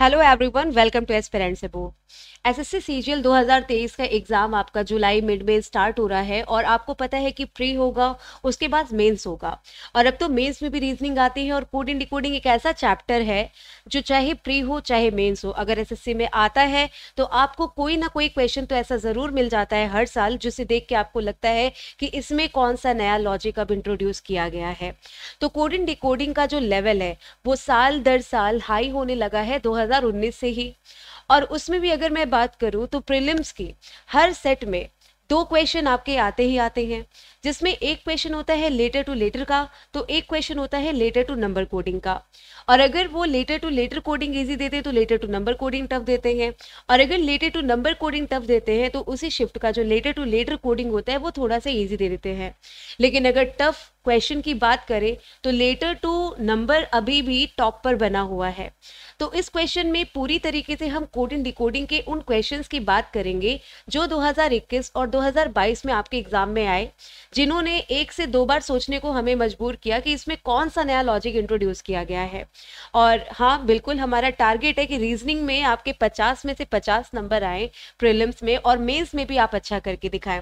Hello everyone welcome to aspirant से बो SSC CGL 2023 का एग्ज़ाम आपका जुलाई मिड में स्टार्ट हो रहा है और आपको पता है कि प्री होगा उसके बाद मेंस होगा और अब तो मेंस में भी रीजनिंग आती है और कोडिंग डिकोडिंग एक ऐसा चैप्टर है जो चाहे प्री हो चाहे मेंस हो अगर एसएससी में आता है तो आपको कोई ना कोई क्वेश्चन तो ऐसा ज़रूर मिल जाता है हर साल जिसे देख के आपको लगता है कि इसमें कौन सा नया लॉजिक अब इंट्रोड्यूस किया गया है तो कोडिंग डिकोडिंग का जो लेवल है वो साल दर साल हाई होने लगा है दो 2019 से ही और उसमें भी अगर मैं बात करूं तो प्रिलिम्स की हर सेट में दो क्वेश्चन आपके आते ही आते हैं जिसमें एक क्वेश्चन होता है लेटर टू लेटर का तो एक क्वेश्चन होता है लेटर टू नंबर कोडिंग का और अगर वो letter to letter coding easy देते हैं तो letter to number coding tough देते हैं और अगर letter to number coding tough देते हैं तो उसी शिफ्ट का जो लेटर टू लेटर कोडिंग होता है वो थोड़ा सा ईजी दे देते हैं लेकिन अगर टफ क्वेश्चन की बात करें तो लेटर टू नंबर अभी भी टॉप पर बना हुआ है तो इस क्वेश्चन में पूरी तरीके से हम कोडिंग डिकोडिंग के उन क्वेश्चंस की बात करेंगे जो 2021 और 2022 में आपके एग्जाम में आए जिन्होंने एक से दो बार सोचने को हमें मजबूर किया कि इसमें कौन सा नया लॉजिक इंट्रोड्यूस किया गया है और हाँ बिल्कुल हमारा टारगेट है कि रीजनिंग में आपके पचास में से पचास नंबर आए प्रिलिम्स में और मेन्स में भी आप अच्छा करके दिखाएं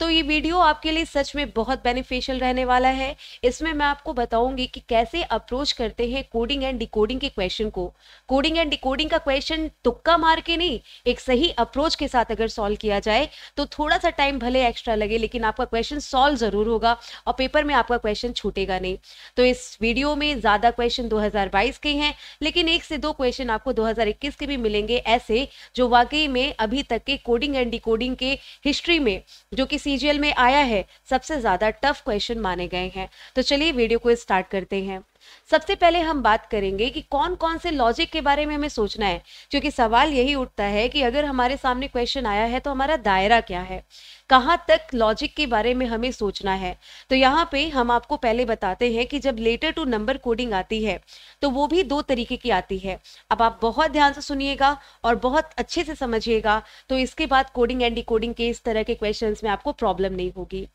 तो ये वीडियो आपके लिए सच में बहुत बेनिफिशियल रहने वाला है इसमें मैं आपको बताऊंगी कि कैसे अप्रोच करते हैं कोडिंग एंड डिकोडिंग के क्वेश्चन को कोडिंग एंड डिकोडिंग का क्वेश्चन तुक्का मार के नहीं एक सही अप्रोच के साथ अगर सॉल्व किया जाए तो थोड़ा सा टाइम भले एक्स्ट्रा लगे लेकिन आपका क्वेश्चन सॉल्व सॉल्व ज़रूर होगा और पेपर में आपका क्वेश्चन छूटेगा नहीं तो इस वीडियो में ज़्यादा क्वेश्चन 2022 के हैं लेकिन एक से दो क्वेश्चन आपको 2021 के भी मिलेंगे ऐसे जो वाकई में अभी तक के कोडिंग एंड डिकोडिंग के हिस्ट्री में जो कि सीजीएल में आया है सबसे ज़्यादा टफ क्वेश्चन माने गए हैं तो चलिए वीडियो को स्टार्ट करते हैं सबसे पहले हम बात करेंगे कि कौन कौन से लॉजिक के बारे में हमें सोचना है क्योंकि सवाल यही उठता है कि अगर हमारे सामने क्वेश्चन आया है तो हमारा दायरा क्या है कहाँ तक लॉजिक के बारे में हमें सोचना है तो यहाँ पे हम आपको पहले बताते हैं कि जब लेटर टू नंबर कोडिंग आती है तो वो भी दो तरीके की आती है अब आप बहुत ध्यान से सुनिएगा और बहुत अच्छे से समझिएगा तो इसके बाद कोडिंग एंड डिकोडिंग के इस तरह के क्वेश्चन में आपको प्रॉब्लम नहीं होगी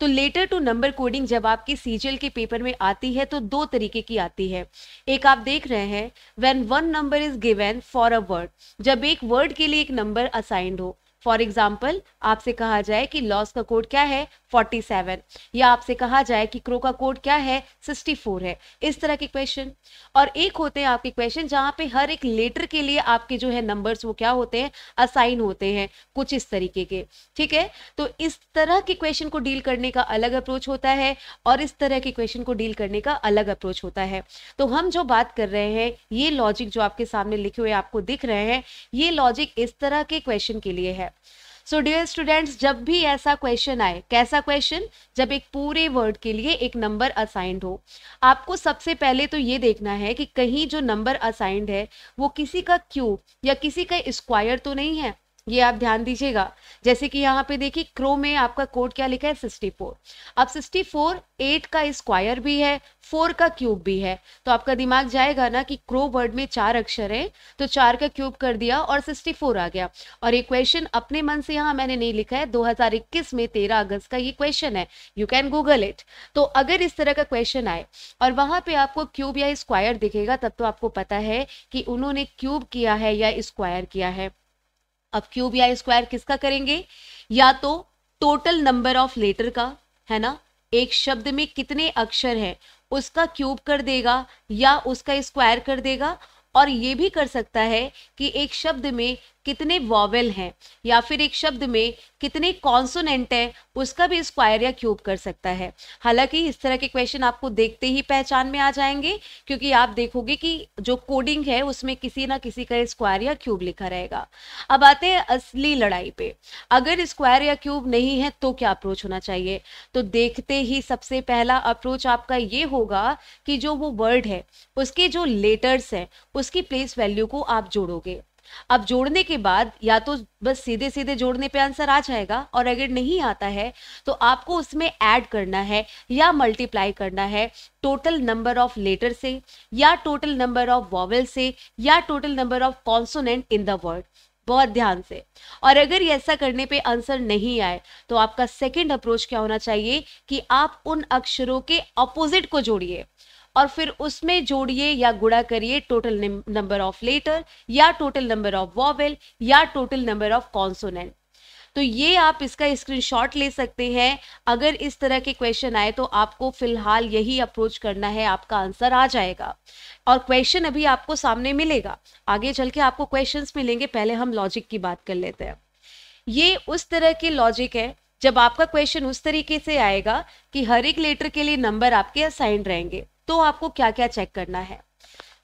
तो लेटर टू नंबर कोडिंग जब आपकी सीजीएल के पेपर में आती है तो दो तरीके की आती है एक आप देख रहे हैं when one number is given for a word जब एक वर्ड के लिए एक नंबर असाइंड हो फॉर एग्जाम्पल आपसे कहा जाए कि लॉस का कोड क्या है 47 या आपसे कहा जाए कि क्रो का कोड क्या है 64 है इस तरह के क्वेश्चन और एक होते हैं आपके क्वेश्चन जहाँ पे हर एक लेटर के लिए आपके जो है नंबर्स वो क्या होते हैं असाइन होते हैं कुछ इस तरीके के ठीक है तो इस तरह के क्वेश्चन को डील करने का अलग अप्रोच होता है और इस तरह के क्वेश्चन को डील करने का अलग अप्रोच होता है तो हम जो बात कर रहे हैं ये लॉजिक जो आपके सामने लिखे हुए आपको दिख रहे हैं ये लॉजिक इस तरह के क्वेश्चन के लिए है है सो डियर स्टूडेंट्स जब भी ऐसा क्वेश्चन आए कैसा क्वेश्चन जब एक पूरे वर्ड के लिए एक नंबर असाइंड हो आपको सबसे पहले तो ये देखना है कि कहीं जो नंबर असाइंड है वो किसी का क्यू या किसी का स्क्वायर तो नहीं है ये आप ध्यान दीजिएगा जैसे कि यहाँ पे देखिए क्रो में आपका कोड क्या लिखा है सिक्सटी फोर अब सिक्सटी फोर एट का स्क्वायर भी है फोर का क्यूब भी है तो आपका दिमाग जाएगा ना कि क्रो वर्ड में चार अक्षर हैं तो चार का क्यूब कर दिया और सिक्सटी फोर आ गया और ये क्वेश्चन अपने मन से यहाँ मैंने नहीं लिखा है इक्कीस में तेरह अगस्त का ये क्वेश्चन है यू कैन गूगल इट तो अगर इस तरह का क्वेश्चन आए और वहाँ पर आपको क्यूब या स्क्वायर दिखेगा तब तो आपको पता है कि उन्होंने क्यूब किया है या स्क्वायर किया है अब क्यूब या स्क्वायर किसका करेंगे या तो टोटल नंबर ऑफ लेटर का है ना एक शब्द में कितने अक्षर हैं उसका क्यूब कर देगा या उसका स्क्वायर कर देगा और ये भी कर सकता है कि एक शब्द में कितने वॉवेल हैं या फिर एक शब्द में कितने कॉन्सोनेंट हैं उसका भी स्क्वायर या क्यूब कर सकता है हालांकि इस तरह के क्वेश्चन आपको देखते ही पहचान में आ जाएंगे क्योंकि आप देखोगे कि जो कोडिंग है उसमें किसी ना किसी का स्क्वायर या क्यूब लिखा रहेगा अब आते हैं असली लड़ाई पे अगर स्क्वायर या क्यूब नहीं है तो क्या अप्रोच होना चाहिए तो देखते ही सबसे पहला अप्रोच आपका ये होगा कि जो वो वर्ड है उसके जो लेटर्स हैं उसकी प्लेस वैल्यू को आप जोड़ोगे अब जोड़ने के बाद या तो बस सीधे सीधे जोड़ने पे आंसर आ जाएगा और अगर नहीं आता है तो आपको उसमें ऐड करना है या मल्टीप्लाई करना है टोटल नंबर ऑफ लेटर से या टोटल नंबर ऑफ वॉवल से या total number of consonant in the word बहुत ध्यान से और अगर ऐसा करने पे आंसर नहीं आए तो आपका सेकंड अप्रोच क्या होना चाहिए कि आप उन अक्षरों के अपोजिट को जोड़िए और फिर उसमें जोड़िए या गुड़ा करिए टोटल नंबर ऑफ लेटर या टोटल नंबर ऑफ वॉवेल या टोटल नंबर ऑफ कॉन्सोनेंट तो ये आप इसका स्क्रीनशॉट ले सकते हैं अगर इस तरह के क्वेश्चन आए तो आपको फिलहाल यही अप्रोच करना है आपका आंसर आ जाएगा और क्वेश्चन अभी आपको सामने मिलेगा आगे चल के आपको क्वेश्चन मिलेंगे पहले हम लॉजिक की बात कर लेते हैं ये उस तरह के लॉजिक है जब आपका क्वेश्चन उस तरीके से आएगा कि हर एक लेटर के लिए नंबर आपके असाइन रहेंगे तो आपको क्या क्या चेक करना है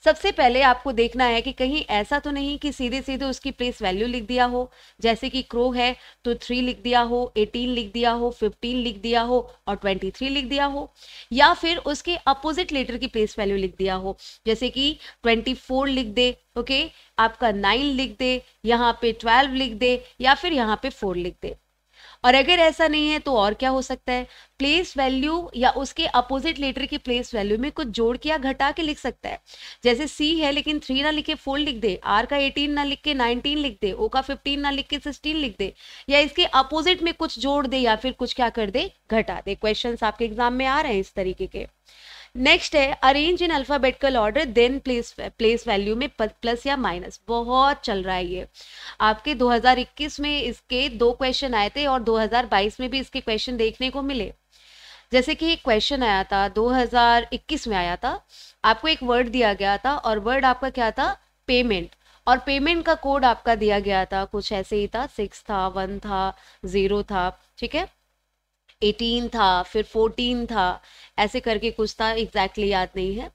सबसे पहले आपको देखना है कि कहीं ऐसा तो नहीं कि सीधे सीधे उसकी प्लेस वैल्यू लिख दिया हो जैसे कि क्रो है तो थ्री लिख दिया हो एटीन लिख दिया हो फिफ्टीन लिख दिया हो और ट्वेंटी थ्री लिख दिया हो या फिर उसके अपोजिट लेटर की प्लेस वैल्यू लिख दिया हो जैसे कि ट्वेंटी फोर लिख दे ओके आपका नाइन लिख दे यहाँ पे ट्वेल्व लिख दे या फिर यहाँ पे फोर लिख दे और अगर ऐसा नहीं है तो और क्या हो सकता है प्लेस वैल्यू या उसके अपोजिट लेटर की प्लेस वैल्यू में कुछ जोड़ के या घटा के लिख सकता है जैसे सी है लेकिन थ्री ना लिखे फोर लिख दे आर का एटीन ना लिख के नाइनटीन लिख दे ओ का फिफ्टीन ना लिख के सिक्सटीन लिख दे या इसके अपोजिट में कुछ जोड़ दे या फिर कुछ क्या कर दे घटा दे क्वेश्चन आपके एग्जाम में आ रहे हैं इस तरीके के नेक्स्ट है arrange in alphabetical order then place place value में प्लस या माइनस बहुत चल रहा है ये आपके 2021 में इसके दो क्वेश्चन आए थे और 2022 में भी इसके क्वेश्चन देखने को मिले जैसे कि एक क्वेश्चन आया था 2021 में आया था आपको एक वर्ड दिया गया था और वर्ड आपका क्या था पेमेंट और पेमेंट का कोड आपका दिया गया था कुछ ऐसे ही था सिक्स था वन था ज़ीरो था ठीक है एटीन था फिर फोर्टीन था ऐसे करके कुछ था एग्जैक्टली याद नहीं है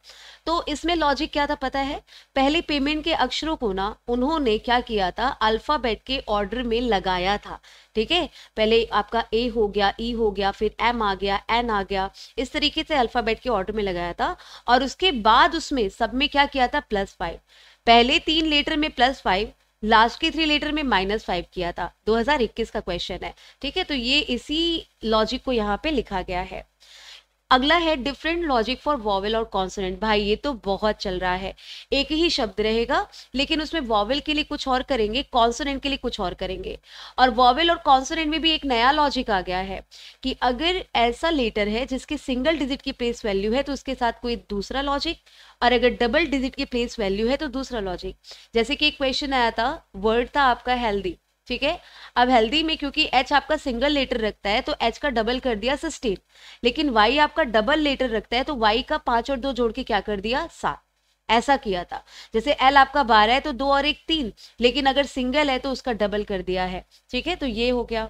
तो इसमें लॉजिक क्या था पता है पहले पेमेंट के अक्षरों को ना उन्होंने क्या किया था अल्फ़ाबेट के ऑर्डर में लगाया था ठीक है पहले आपका ए हो गया ई e हो गया फिर एम आ गया एन आ गया इस तरीके से अल्फ़ाबेट के ऑर्डर में लगाया था और उसके बाद उसमें सब में क्या किया था प्लस फाइव पहले तीन लेटर में प्लस फाइव लास्ट के थ्री लेटर में माइनस फाइव किया था 2021 का क्वेश्चन है ठीक है तो ये इसी लॉजिक को यहाँ पे लिखा गया है अगला है डिफरेंट लॉजिक फॉर वॉवल और कॉन्सोनेंट भाई ये तो बहुत चल रहा है एक ही शब्द रहेगा लेकिन उसमें वॉवल के लिए कुछ और करेंगे कॉन्सोनेंट के लिए कुछ और करेंगे और वॉवल और कॉन्सोनेंट में भी एक नया लॉजिक आ गया है कि अगर ऐसा लेटर है जिसके सिंगल डिजिट की प्लेस वैल्यू है तो उसके साथ कोई दूसरा लॉजिक और अगर डबल डिजिट की प्लेस वैल्यू है तो दूसरा लॉजिक जैसे कि एक क्वेश्चन आया था वर्ड था आपका हेल्दी ठीक है अब हेल्दी में क्योंकि एच आपका सिंगल लेटर रखता है तो एच का डबल कर दिया सिस्टीन लेकिन वाई आपका डबल लेटर रखता है तो वाई का पांच और दो जोड़ के क्या कर दिया सात ऐसा किया था जैसे एल आपका बारह है तो दो और एक तीन लेकिन अगर सिंगल है तो उसका डबल कर दिया है ठीक है तो ये हो गया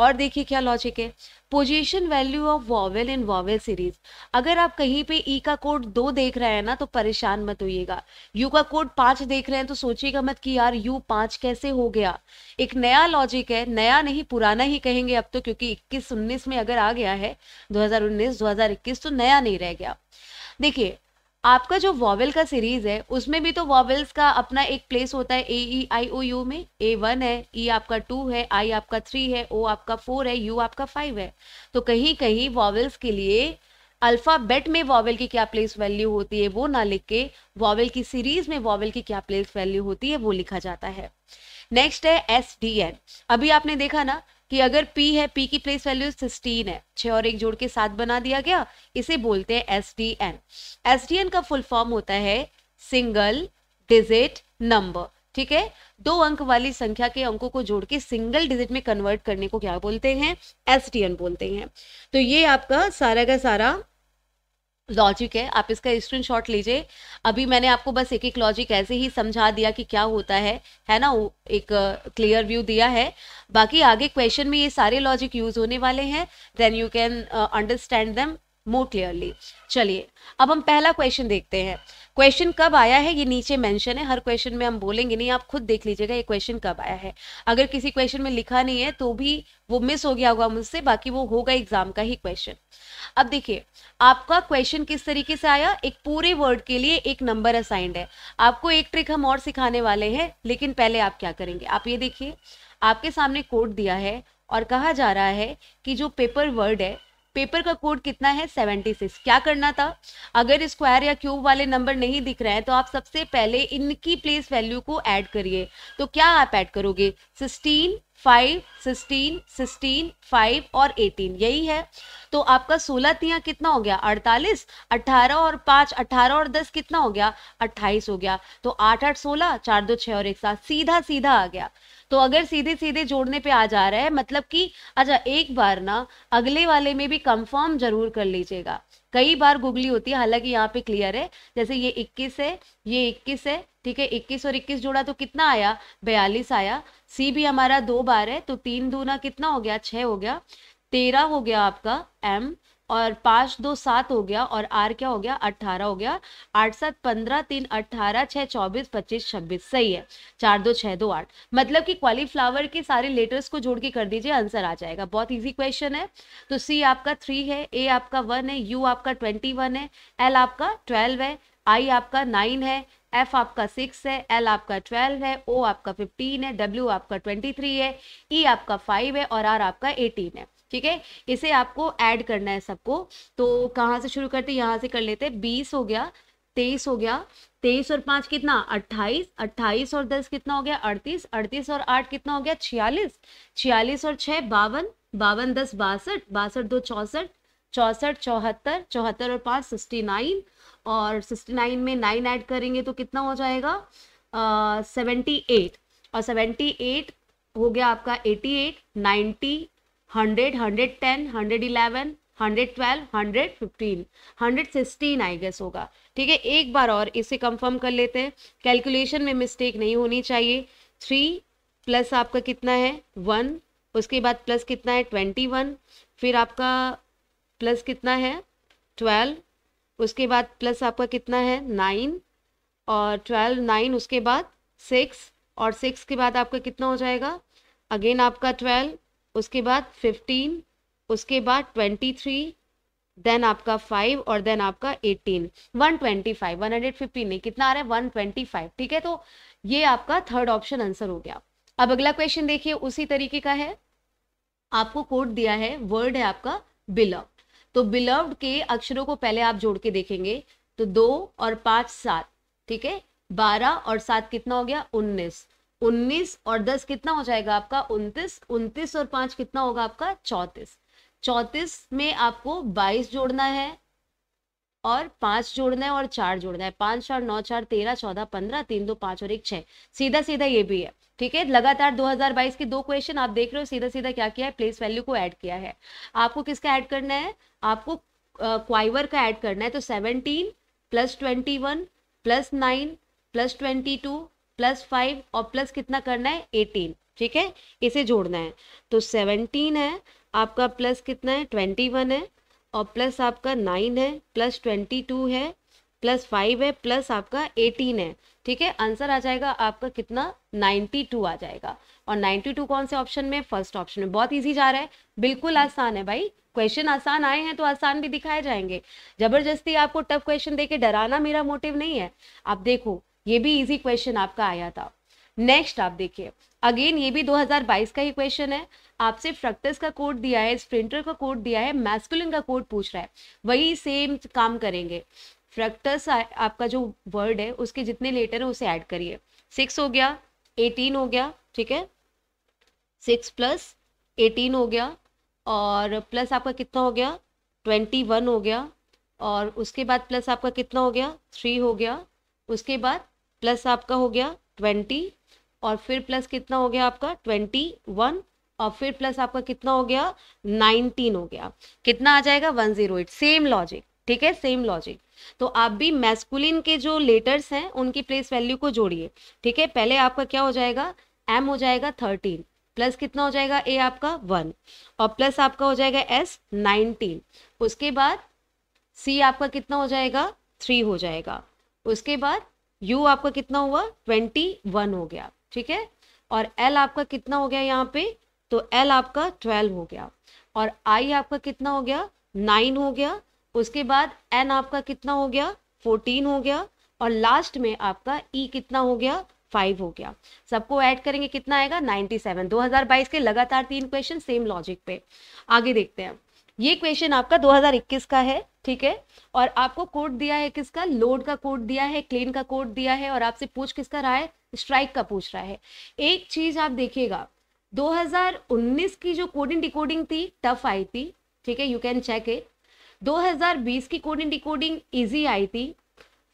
और देखिए क्या लॉजिक है position value of vowel in vowel series अगर आप कहीं पे ई e का कोड दो देख रहे हैं ना तो परेशान मत होइएगा यू का कोड पांच देख रहे हैं तो सोचिएगा मत कि यार यू पांच कैसे हो गया एक नया लॉजिक है नया नहीं पुराना ही कहेंगे अब तो क्योंकि इक्कीस उन्नीस में अगर आ गया है दो हजार उन्नीस दो हजार इक्कीस तो नया नहीं रह गया देखिए आपका जो वॉवेल का सीरीज है उसमें भी तो वॉवेल्स का अपना एक प्लेस होता है ए ई आई ओ यू में ए वन है ई e आपका टू है आई आपका थ्री है ओ आपका फोर है यू आपका फाइव है तो कहीं कहीं वॉवेल्स के लिए अल्फ़ाबेट में वॉवेल की क्या प्लेस वैल्यू होती है वो ना लिख के वॉवेल की सीरीज में वॉवेल की क्या प्लेस वैल्यू होती है वो लिखा जाता है नेक्स्ट है एस डी एन अभी आपने देखा ना कि अगर पी है पी की प्लेस वैल्यू 16 है छः और एक जोड़ के साथ बना दिया गया इसे बोलते हैं S D N S D N का फुल फॉर्म होता है सिंगल डिजिट नंबर ठीक है दो अंक वाली संख्या के अंकों को जोड़ के सिंगल डिजिट में कन्वर्ट करने को क्या बोलते हैं एस डी एन बोलते हैं तो ये आपका सारा का सारा लॉजिक है आप इसका शॉट लीजिए अभी मैंने आपको बस एक एक लॉजिक ऐसे ही समझा दिया कि क्या होता है है ना एक क्लियर व्यू दिया है बाकी आगे क्वेश्चन में ये सारे लॉजिक यूज होने वाले हैं then you can understand them more clearly चलिए अब हम पहला क्वेश्चन देखते हैं क्वेश्चन कब आया है ये नीचे मेंशन है हर क्वेश्चन में हम बोलेंगे नहीं आप खुद देख लीजिएगा ये क्वेश्चन कब आया है अगर किसी क्वेश्चन में लिखा नहीं है तो भी वो मिस हो गया होगा मुझसे बाकी वो होगा एग्जाम का ही क्वेश्चन अब देखिए आपका क्वेश्चन किस तरीके से आया एक पूरे वर्ड के लिए एक नंबर असाइंड है आपको एक ट्रिक हम और सिखाने वाले हैं लेकिन पहले आप क्या करेंगे आप ये देखिए आपके सामने कोड दिया है और कहा जा रहा है कि जो पेपर वर्ड है पेपर का कोड कितना है 76 क्या करना था अगर स्क्वायर या क्यूब वाले नंबर नहीं दिख रहे हैं तो आप सबसे पहले इनकी प्लेस वैल्यू को ऐड करिए तो क्या आप ऐड करोगे 16 फाइव सिक्सटीन सिक्सटीन फाइव और एटीन यही है तो आपका सोलह तिया कितना हो गया अड़तालीस अट्ठारह और पाँच अट्ठारह और दस कितना हो गया अट्ठाईस हो गया तो आठ आठ सोलह चार दो छः और एक साथ सीधा सीधा आ गया तो अगर सीधे सीधे जोड़ने पे आ जा रहा है मतलब कि अच्छा एक बार ना अगले वाले में भी कंफर्म जरूर कर लीजिएगा कई बार गुगली होती है हालांकि यहाँ पे क्लियर है जैसे ये 21 है ये 21 है ठीक है 21 और 21 जोड़ा तो कितना आया 42 आया सी भी हमारा दो बार है तो तीन दूना कितना हो गया छः हो गया तेरह हो गया आपका एम और पाँच दो सात हो गया और आर क्या हो गया अट्ठारह हो गया आठ सात पंद्रह तीन अट्ठारह छः चौबीस पच्चीस छब्बीस सही है चार दो छः दो आठ मतलब कि क्वालीफ्लावर के सारे लेटर्स को जोड़ के कर दीजिए आंसर आ जाएगा बहुत ईजी क्वेश्चन है तो सी आपका थ्री है ए आपका वन है यू आपका ट्वेंटी वन है एल आपका ट्वेल्व है आई आपका नाइन है एफ आपका सिक्स है एल आपका ट्वेल्व है ओ आपका फिफ्टीन है डब्ल्यू आपका ट्वेंटी थ्री है ई e आपका फाइव है और आर आपका एटीन है ठीक है इसे आपको ऐड करना है सबको तो कहाँ से शुरू करते यहाँ से कर लेते हैं बीस हो गया तेईस हो गया तेईस और पाँच कितना अट्ठाईस अट्ठाईस और दस कितना हो गया अड़तीस अड़तीस और आठ कितना हो गया छियालीस छियालीस और छः बावन बावन दस बासठ बासठ दो चौंसठ चौंसठ चौहत्तर चौहत्तर और पाँच सिक्सटी नाइन और सिक्सटी नाइन में नाइन ऐड करेंगे तो कितना हो जाएगा सेवेंटी एट और सेवेंटी एट हो गया आपका eighty eight ninety hundred hundred ten hundred eleven hundred twelve hundred fifteen hundred sixteen I guess होगा ठीक है एक बार और इसे कंफर्म कर लेते हैं कैलकुलेशन में मिस्टेक नहीं होनी चाहिए थ्री प्लस आपका कितना है वन उसके बाद प्लस कितना है ट्वेंटी वन फिर आपका प्लस कितना है ट्वेल्व उसके बाद प्लस आपका कितना है नाइन और ट्वेल्व नाइन उसके बाद सिक्स और सिक्स के बाद आपका कितना हो जाएगा अगेन आपका ट्वेल्व उसके बाद फिफ्टीन उसके बाद ट्वेंटी थ्री देन आपका फाइव और देन आपका eighteen one twenty five one hundred fifteen नहीं कितना आ रहा है वन ट्वेंटी फाइव ठीक है तो ये आपका थर्ड ऑप्शन आंसर हो गया अब अगला क्वेश्चन देखिए उसी तरीके का है आपको कोड दिया है वर्ड है आपका बिलव्ड तो बिलव्ड के अक्षरों को पहले आप जोड़ के देखेंगे तो दो और पांच सात ठीक है बारह और सात कितना हो गया उन्नीस उन्नीस और दस कितना हो जाएगा आपका उन्तीस उन्तीस और पांच कितना होगा आपका चौतीस चौतीस में आपको बाईस जोड़ना है और पांच जोड़ना है और चार जोड़ना है पांच चार नौ चार तेरह चौदह पंद्रह तीन दो पांच और एक छह सीधा सीधा ये भी है ठीक है लगातार 2022 के दो क्वेश्चन आप देख रहे हो सीधा सीधा क्या किया है प्लेस वैल्यू को ऐड किया है आपको किसका ऐड करना है आपको क्वाइवर का ऐड करना है तो 17 plus one plus nine plus two plus five और प्लस कितना करना है एटीन ठीक है इसे जोड़ना है तो सेवनटीन है आपका प्लस कितना है ट्वेंटी वन है और प्लस आपका नाइन है प्लस ट्वेंटी टू है प्लस फाइव है प्लस आपका एटीन है ठीक है आंसर आ जाएगा आपका कितना नाइन्टी टू आ जाएगा और नाइन्टी टू कौन से ऑप्शन में फर्स्ट ऑप्शन में बहुत ईजी जा रहा है बिल्कुल आसान है भाई क्वेश्चन आसान आए हैं तो आसान भी दिखाए जाएंगे जबरदस्ती आपको टफ क्वेश्चन देके डराना मेरा मोटिव नहीं है आप देखो ये भी इजी क्वेश्चन आपका आया था नेक्स्ट आप देखिए अगेन ये भी 2022 का ही क्वेश्चन है आपसे फ्रक्टस का कोड दिया है स्प्रिंटर का कोड दिया है मैस्कुलिन का कोड पूछ रहा है वही सेम काम करेंगे फ्रक्टस आपका जो वर्ड है उसके जितने लेटर है उसे ऐड करिए सिक्स हो गया एटीन हो गया ठीक है सिक्स प्लस एटीन हो गया और प्लस आपका कितना हो गया ट्वेंटी वन हो गया और उसके बाद प्लस आपका कितना हो गया थ्री हो गया उसके बाद प्लस आपका हो गया ट्वेंटी और फिर प्लस कितना हो गया आपका ट्वेंटी वन और फिर प्लस आपका कितना हो गया नाइनटीन हो गया कितना आ जाएगा one zero eight same logic ठीक है सेम लॉजिक तो आप भी मैस्कुलिन के जो लेटर्स हैं उनकी प्लेस वैल्यू को जोड़िए ठीक है पहले आपका क्या हो जाएगा एम हो जाएगा थर्टीन प्लस कितना हो जाएगा ए आपका वन और प्लस आपका हो जाएगा एस नाइनटीन उसके बाद सी आपका कितना हो जाएगा थ्री हो जाएगा उसके बाद U आपका कितना हुआ ट्वेंटी वन हो गया ठीक है और एल आपका कितना हो गया यहाँ पे तो एल आपका ट्वेल्व हो गया और आई आपका कितना हो गया नाइन हो गया उसके बाद एन आपका कितना हो गया फोर्टीन हो गया और लास्ट में आपका ई e कितना हो गया फाइव हो गया सबको ऐड करेंगे कितना आएगा 97 सेवन दो हजार बाईस के लगातार तीन क्वेश्चन सेम लॉजिक पे आगे देखते हैं ये क्वेश्चन आपका 2021 का है ठीक है और आपको कोड दिया है किसका लोड का कोड दिया है क्लेन का कोड दिया है और आपसे पूछ किसका रहा है स्ट्राइक का पूछ रहा है एक चीज आप देखिएगा 2019 की जो कोडिंग डिकोडिंग थी टफ आई थी ठीक है यू कैन चेक इट 2020 की कोडिंग डिकोडिंग इजी आई थी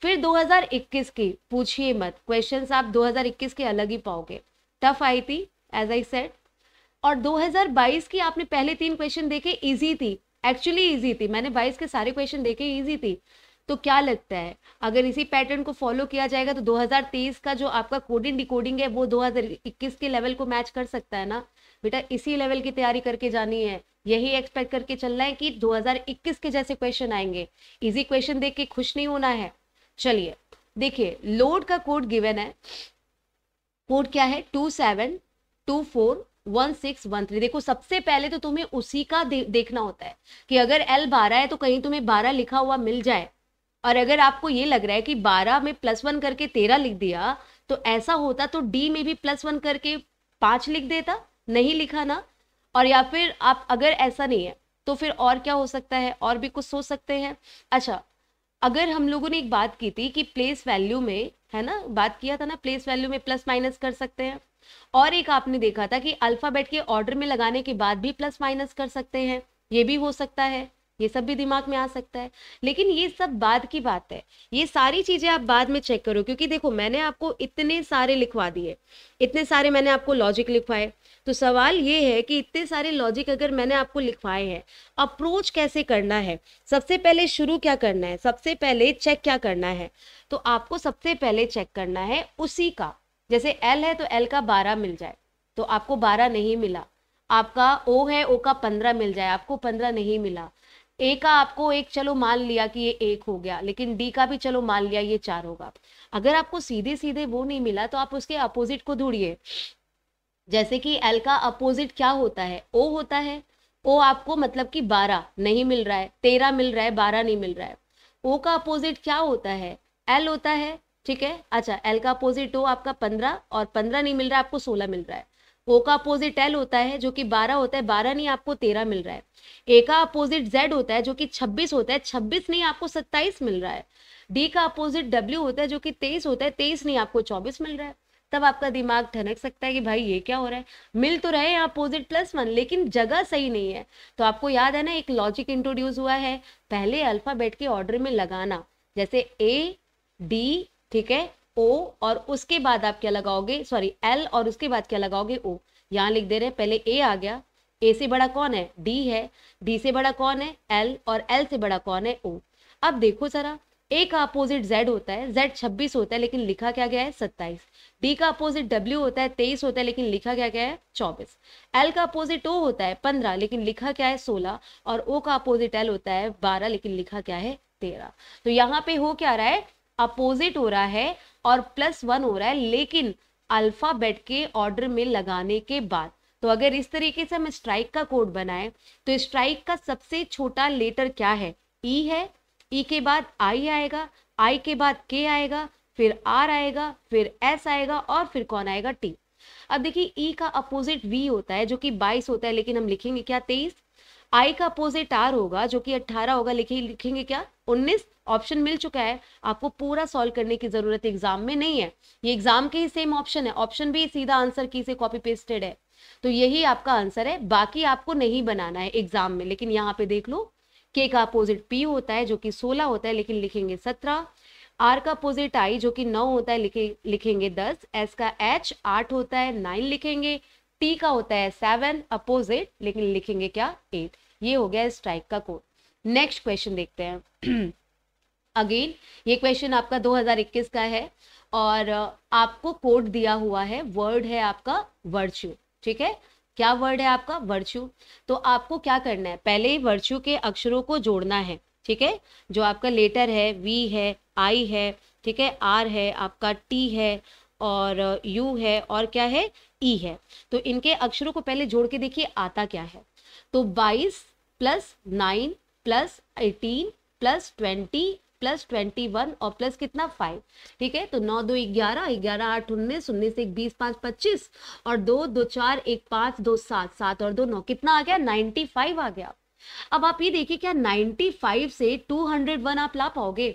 फिर 2021 की पूछिए मत क्वेश्चंस आप 2021 के अलग ही पाओगे टफ आई थी एज आई सेट और 2022 की आपने पहले तीन क्वेश्चन देखे इजी थी एक्चुअली इजी थी मैंने 22 के सारे क्वेश्चन देखे इजी थी तो क्या लगता है अगर इसी पैटर्न को फॉलो किया जाएगा तो 2023 का जो आपका कोडिंग डिकोडिंग है वो 2021 के लेवल को मैच कर सकता है ना बेटा इसी लेवल की तैयारी करके जानी है यही एक्सपेक्ट करके चलना है कि 2021 के जैसे क्वेश्चन आएंगे इजी क्वेश्चन देख के खुश नहीं होना है चलिए देखिए लोड का कोड गिवन है कोड क्या है two seven two four one six one three देखो सबसे पहले तो तुम्हें उसी का दे, देखना होता है कि अगर एल बारह है तो कहीं तुम्हें बारह लिखा हुआ मिल जाए और अगर आपको ये लग रहा है कि बारह में प्लस वन करके तेरह लिख दिया तो ऐसा होता तो डी में भी प्लस वन करके पांच लिख देता नहीं लिखा ना और या फिर आप अगर ऐसा नहीं है तो फिर और क्या हो सकता है और भी कुछ सोच सकते हैं अच्छा अगर हम लोगों ने एक बात की थी कि प्लेस वैल्यू में है ना बात किया था ना प्लेस वैल्यू में प्लस माइनस कर सकते हैं और एक आपने देखा था कि अल्फाबेट के ऑर्डर में लगाने के बाद भी प्लस माइनस कर सकते हैं ये भी हो सकता है ये सब भी दिमाग में आ सकता है लेकिन ये सब बाद की बात है ये सारी चीजें आप बाद में चेक करो क्योंकि देखो मैंने आपको इतने सारे लिखवा दिए इतने सारे मैंने आपको लॉजिक लिखवाए तो सवाल ये है कि इतने सारे लॉजिक अगर मैंने आपको लिखवाए हैं अप्रोच कैसे करना है सबसे पहले शुरू क्या करना है सबसे पहले चेक क्या करना है तो आपको सबसे पहले चेक करना है उसी का जैसे एल है तो एल का बारह मिल जाए तो आपको बारह नहीं मिला आपका ओ है ओ का पंद्रह मिल जाए आपको पंद्रह नहीं मिला ए का आपको एक चलो मान लिया कि ये एक हो गया लेकिन डी का भी चलो मान लिया ये चार होगा अगर आपको सीधे सीधे वो नहीं मिला तो आप उसके अपोजिट को ढूंढिए जैसे कि एल का अपोजिट क्या होता है ओ होता है ओ आपको मतलब कि बारह नहीं मिल रहा है तेरह मिल रहा है बारह नहीं मिल रहा है ओ का अपोजिट क्या होता है एल होता है ठीक है अच्छा एल का अपोजिट ओ आपका पंद्रह और पंद्रह नहीं मिल रहा है आपको सोलह मिल रहा है ओ का अपोजिट एल होता है जो कि बारह होता है बारह नहीं आपको तेरह मिल रहा है ए का अपोजिट जेड होता है जो कि छब्बीस होता है छब्बीस नहीं आपको सत्ताईस मिल रहा है डी का अपोजिट डब्ल्यू होता है जो कि तेईस होता है तेईस नहीं आपको चौबीस मिल रहा है तब आपका दिमाग ठनक सकता है कि भाई ये क्या हो रहा है मिल तो रहे यहाँ अपोजिट प्लस वन लेकिन जगह सही नहीं है तो आपको याद है ना एक लॉजिक इंट्रोड्यूस हुआ है पहले अल्फाबेट के ऑर्डर में लगाना जैसे ए डी ठीक है ओ और उसके बाद आप क्या लगाओगे सॉरी एल और उसके बाद क्या लगाओगे ओ यहाँ लिख दे रहे हैं पहले ए आ गया ए से बड़ा कौन है डी है डी से बड़ा कौन है एल और एल से बड़ा कौन है ओ अब देखो जरा ए का अपोजिट जेड होता है जेड छब्बीस होता है लेकिन लिखा क्या गया है सत्ताईस डी का अपोजिट डब्ल्यू होता है तेईस होता है लेकिन लिखा क्या गया है चौबीस एल का अपोजिट ओ होता है पंद्रह लेकिन लिखा क्या है सोलह और ओ का अपोजिट एल होता है बारह लेकिन लिखा क्या है तेरह तो यहाँ पे हो क्या रहा है अपोजिट हो रहा है और प्लस वन हो रहा है लेकिन अल्फ़ाबेट के ऑर्डर में लगाने के बाद तो अगर इस तरीके से हम स्ट्राइक का कोड बनाएं तो स्ट्राइक का सबसे छोटा लेटर क्या है ई e है ई e के बाद आई आएगा आई के बाद के आएगा फिर आर आएगा फिर एस आएगा और फिर कौन आएगा टी अब देखिए ई e का अपोजिट वी होता है जो कि 22 होता है लेकिन हम लिखेंगे क्या तेईस आई का अपोजिट आर होगा जो कि अट्ठारह होगा लिखे लिखेंगे क्या उन्नीस ऑप्शन मिल चुका है आपको पूरा सॉल्व करने की जरूरत एग्जाम में नहीं है ये एग्जाम के ही सेम ऑप्शन है ऑप्शन भी सीधा आंसर की से कॉपी पेस्टेड है तो यही आपका आंसर है बाकी आपको नहीं बनाना है एग्जाम में लेकिन यहाँ पे देख लो के का अपोजिट पी होता है जो कि सोलह होता है लेकिन लिखेंगे सत्रह आर का अपोजिट आई जो कि नौ होता है लिखे लिखेंगे दस एस का एच आठ होता है नाइन लिखेंगे टी का होता है सेवन अपोजिट लेकिन लिखेंगे क्या एट ये हो गया स्ट्राइक का कोड नेक्स्ट क्वेश्चन देखते हैं अगेन ये क्वेश्चन आपका 2021 का है और आपको कोड दिया हुआ है वर्ड है आपका वर्च्यू ठीक है क्या वर्ड है आपका वर्च्यू तो आपको क्या करना है पहले ही वर्च्यू के अक्षरों को जोड़ना है ठीक है जो आपका लेटर है वी है आई है ठीक है आर है आपका टी है और यू है और क्या है ई e है तो इनके अक्षरों को पहले जोड़ के देखिए आता क्या है तो बाईस plus nine plus eighteen plus twenty plus twenty one और प्लस कितना फाइव ठीक है तो नौ दो ग्यारह ग्यारह आठ उन्नीस उन्नीस एक बीस पाँच पच्चीस और दो दो चार एक पाँच दो सात सात और दो नौ कितना आ गया नाइन्टी फाइव आ गया अब आप ये देखिए क्या नाइन्टी फाइव से टू हंड्रेड वन आप ला पाओगे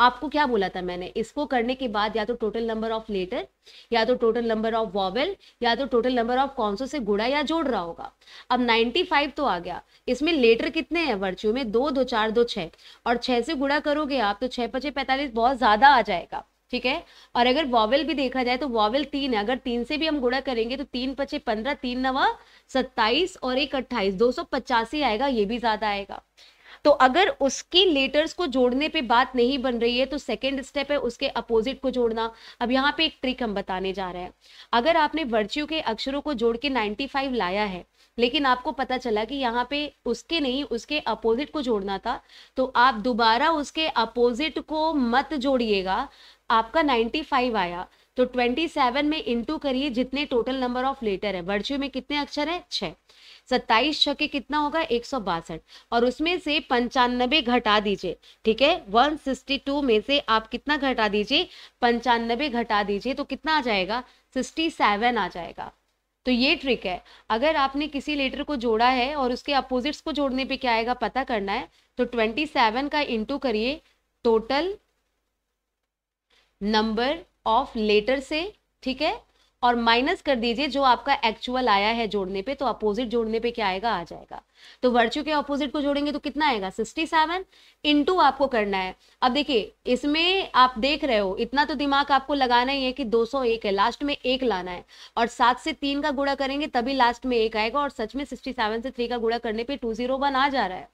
आपको क्या बोला था मैंने इसको करने के बाद या तो टोटल नंबर ऑफ लेटर या तो टोटल नंबर ऑफ वॉवल या तो टोटल नंबर ऑफ कॉन्सो से गुड़ा या जोड़ रहा होगा अब 95 तो आ गया इसमें लेटर कितने हैं वर्च्यू में दो दो चार दो छः और छः से गुड़ा करोगे आप तो छः पचे पैंतालीस बहुत ज़्यादा आ जाएगा ठीक है और अगर वॉवल भी देखा जाए तो वॉवल तीन है अगर तीन से भी हम गुड़ा करेंगे तो तीन पचे पंद्रह तीन नवा सत्ताईस और एक अट्ठाईस दो सौ पचासी आएगा ये भी ज़्यादा आएगा तो अगर उसकी लेटर्स को जोड़ने पे बात नहीं बन रही है तो सेकेंड स्टेप है उसके अपोजिट को जोड़ना अब यहाँ पे एक ट्रिक हम बताने जा रहे हैं अगर आपने वर्च्यू के अक्षरों को जोड़ के नाइन्टी फाइव लाया है लेकिन आपको पता चला कि यहाँ पे उसके नहीं उसके अपोजिट को जोड़ना था तो आप दोबारा उसके अपोजिट को मत जोड़िएगा आपका 95 आया तो 27 में इंटू करिए जितने टोटल नंबर ऑफ लेटर है वर्च्यू में कितने अक्षर है छः सत्ताईस छके कितना होगा एक सौ बासठ और उसमें से पंचानबे घटा दीजिए ठीक है वन सिक्सटी टू में से आप कितना घटा दीजिए पंचानबे घटा दीजिए तो कितना आ जाएगा सिक्सटी सेवन आ जाएगा तो ये ट्रिक है अगर आपने किसी लेटर को जोड़ा है और उसके अपोजिट्स को जोड़ने पे क्या आएगा पता करना है तो ट्वेंटी सेवन का इंटू करिए टोटल नंबर ऑफ लेटर से ठीक है और माइनस कर दीजिए जो आपका एक्चुअल आया है जोड़ने पे तो अपोजिट जोड़ने पे क्या आएगा आ जाएगा तो वर्च्यू के अपोजिट को जोड़ेंगे तो कितना आएगा सिक्सटी सेवन इंटू आपको करना है अब देखिए इसमें आप देख रहे हो इतना तो दिमाग आपको लगाना ही है कि 201 है लास्ट में एक लाना है और सात से तीन का गुड़ा करेंगे तभी लास्ट में एक आएगा और सच में सिक्सटी से थ्री का गुड़ा करने पर टू आ जा रहा है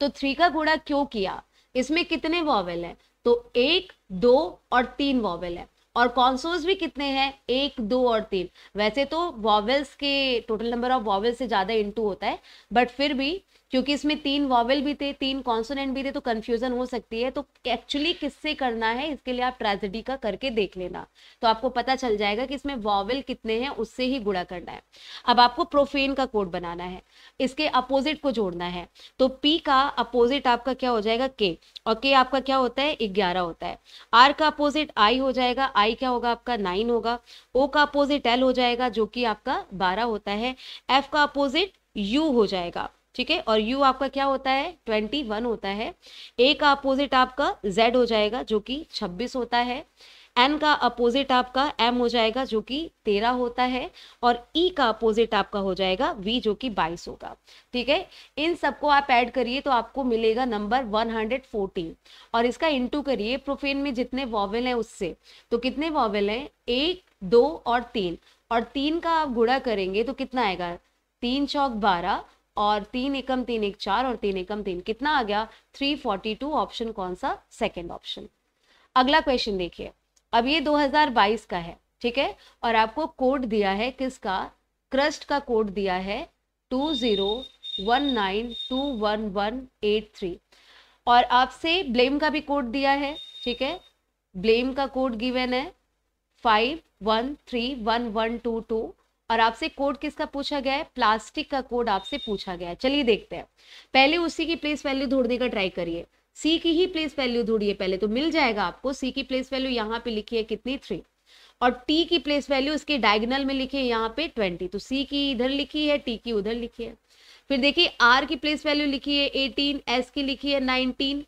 तो थ्री का गुड़ा क्यों किया इसमें कितने वॉवेल है तो एक दो और तीन वॉवेल है और कॉन्सोस भी कितने हैं एक दो और तीन वैसे तो वॉवल्स के टोटल नंबर ऑफ वॉवल्स से ज़्यादा इंटू होता है बट फिर भी क्योंकि इसमें तीन वॉवल भी थे तीन कॉन्सोनेंट भी थे तो कन्फ्यूजन हो सकती है तो एक्चुअली किससे करना है इसके लिए आप ट्रेजिडी का करके देख लेना तो आपको पता चल जाएगा कि इसमें वॉवल कितने हैं उससे ही गुड़ा करना है अब आपको प्रोफेन का कोड बनाना है इसके अपोजिट को जोड़ना है तो पी का अपोजिट आपका क्या हो जाएगा के और के आपका क्या होता है ग्यारह होता है आर का अपोजिट आई हो जाएगा आई क्या होगा आपका नाइन होगा ओ का अपोजिट एल हो जाएगा जो कि आपका बारह होता है एफ का अपोजिट यू हो जाएगा ठीक है और यू आपका क्या होता है ट्वेंटी वन होता है ए का अपोजिट आपका जेड हो जाएगा जो कि छब्बीस होता है एन का अपोजिट आपका एम हो जाएगा जो कि तेरह होता है और ई e का अपोजिट आपका हो जाएगा वी जो कि बाईस होगा ठीक है इन सबको आप ऐड करिए तो आपको मिलेगा नंबर वन हंड्रेड फोर्टीन और इसका इंटू करिए प्रोफेन में जितने वॉवेल हैं उससे तो कितने वॉवेल हैं एक दो और तीन और तीन का आप गुड़ा करेंगे तो कितना आएगा तीन चौक बारह और तीन एकम तीन एक चार और तीन एकम तीन कितना आ गया थ्री फोर्टी टू ऑप्शन कौन सा सेकंड ऑप्शन अगला क्वेश्चन देखिए अब ये 2022 का है ठीक है और आपको कोड दिया है किसका क्रस्ट का कोड दिया है two zero one nine two one one eight three और आपसे ब्लेम का भी कोड दिया है ठीक है ब्लेम का कोड गिवेन है five one three one one two two और आपसे कोड किसका पूछा गया है प्लास्टिक का कोड आपसे पूछा गया है चलिए देखते हैं पहले उसी की प्लेस वैल्यू ढूंढने का ट्राई करिए सी की ही प्लेस वैल्यू ढूंढिए पहले तो मिल जाएगा आपको सी की प्लेस वैल्यू यहाँ पे लिखी है कितनी थ्री और टी की प्लेस वैल्यू इसके डायगनल में लिखी है यहाँ पे ट्वेंटी तो सी की इधर लिखी है टी की उधर लिखी है फिर देखिए आर की प्लेस वैल्यू लिखी है एटीन एस की लिखी है नाइनटीन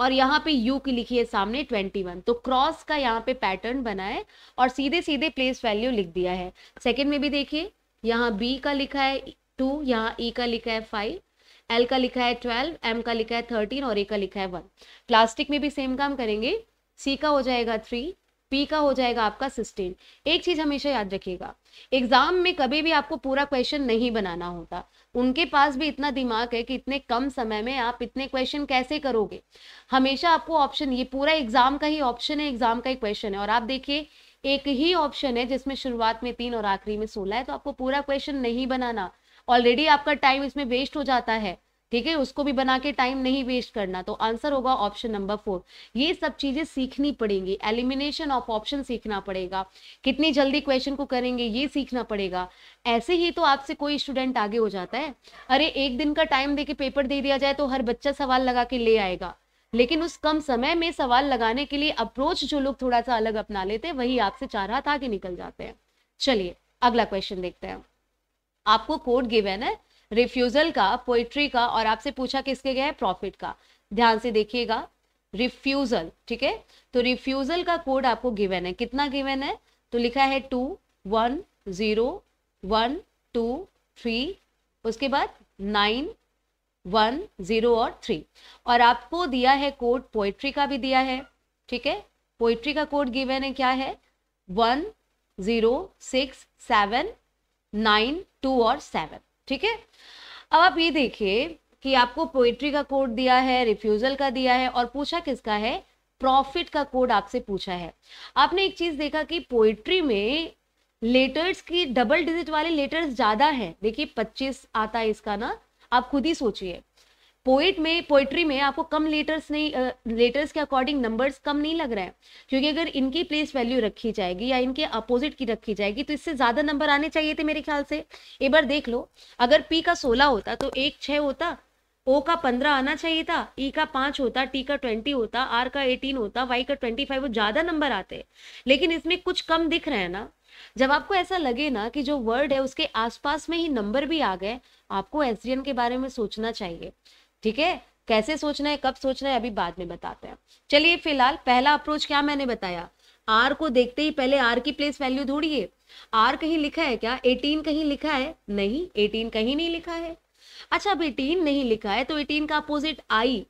और यहाँ पे यू की लिखी है सामने 21 तो क्रॉस का यहाँ पे पैटर्न बना है और सीधे सीधे प्लेस वैल्यू लिख दिया है सेकंड में भी देखिए यहाँ बी का लिखा है टू यहाँ ई e का लिखा है फाइव एल का लिखा है ट्वेल्व एम का लिखा है थर्टीन और ए का लिखा है वन प्लास्टिक में भी सेम काम करेंगे सी का हो जाएगा थ्री पी का हो जाएगा आपका सिस्टेन एक चीज हमेशा याद रखिएगा एग्जाम में कभी भी आपको पूरा क्वेश्चन नहीं बनाना होता उनके पास भी इतना दिमाग है कि इतने कम समय में आप इतने क्वेश्चन कैसे करोगे हमेशा आपको ऑप्शन ये पूरा एग्जाम का ही ऑप्शन है एग्जाम का ही क्वेश्चन है और आप देखिए एक ही ऑप्शन है जिसमें शुरुआत में तीन और आखिरी में सोलह है तो आपको पूरा क्वेश्चन नहीं बनाना ऑलरेडी आपका टाइम इसमें वेस्ट हो जाता है ठीक है उसको भी बना के टाइम नहीं वेस्ट करना तो आंसर होगा ऑप्शन नंबर फोर ये सब चीजें सीखनी पड़ेंगी एलिमिनेशन ऑफ ऑप्शन सीखना पड़ेगा कितनी जल्दी क्वेश्चन को करेंगे ये सीखना पड़ेगा ऐसे ही तो आपसे कोई स्टूडेंट आगे हो जाता है अरे एक दिन का टाइम दे के पेपर दे दिया जाए तो हर बच्चा सवाल लगा के ले आएगा लेकिन उस कम समय में सवाल लगाने के लिए अप्रोच जो लोग थोड़ा सा अलग अपना लेते हैं वही आपसे चार हाथ आगे निकल जाते हैं चलिए अगला क्वेश्चन देखते हैं आपको कोड गिवेन है रिफ्यूजल का पोइट्री का और आपसे पूछा किसके गया है प्रॉफिट का ध्यान से देखिएगा रिफ्यूजल ठीक है तो रिफ्यूजल का कोड आपको गिवन है कितना गिवन है तो लिखा है two one zero one two three उसके बाद नाइन वन जीरो और थ्री और आपको दिया है कोड पोइट्री का भी दिया है ठीक है पोइट्री का कोड गिवन है क्या है one zero six seven nine two और सेवन ठीक है अब आप ये देखिए कि आपको पोइट्री का कोड दिया है रिफ्यूजल का दिया है और पूछा किसका है प्रॉफिट का कोड आपसे पूछा है आपने एक चीज देखा कि पोइट्री में लेटर्स की डबल डिजिट वाले लेटर्स ज्यादा है देखिए 25 आता है इसका ना आप खुद ही सोचिए पोइट में पोइट्री में आपको कम लेटर्स नहीं लेटर्स के अकॉर्डिंग नंबर्स कम नहीं लग रहा है क्योंकि अगर इनकी प्लेस वैल्यू रखी जाएगी या इनके अपोजिट की रखी जाएगी तो इससे ज़्यादा नंबर आने चाहिए थे मेरे ख्याल से एक बार देख लो अगर पी का सोलह होता तो एक छः होता ओ का पंद्रह आना चाहिए था ई e का पाँच होता टी का ट्वेंटी होता आर का एटीन होता वाई का ट्वेंटी फाइव वो ज़्यादा नंबर आते लेकिन इसमें कुछ कम दिख रहे हैं ना जब आपको ऐसा लगे ना कि जो वर्ड है उसके आसपास में ही नंबर भी आ गए आपको एस के बारे में सोचना चाहिए ठीक है कैसे सोचना है कब सोचना है अभी बाद में बताते हैं चलिए फिलहाल पहला अप्रोच क्या मैंने बताया आर को देखते ही पहले आर की प्लेस वैल्यू ढूंढिए आर कहीं लिखा है क्या एटीन कहीं लिखा है नहीं एटीन कहीं नहीं लिखा है अच्छा अब एटीन नहीं लिखा है तो एटीन का अपोजिट आई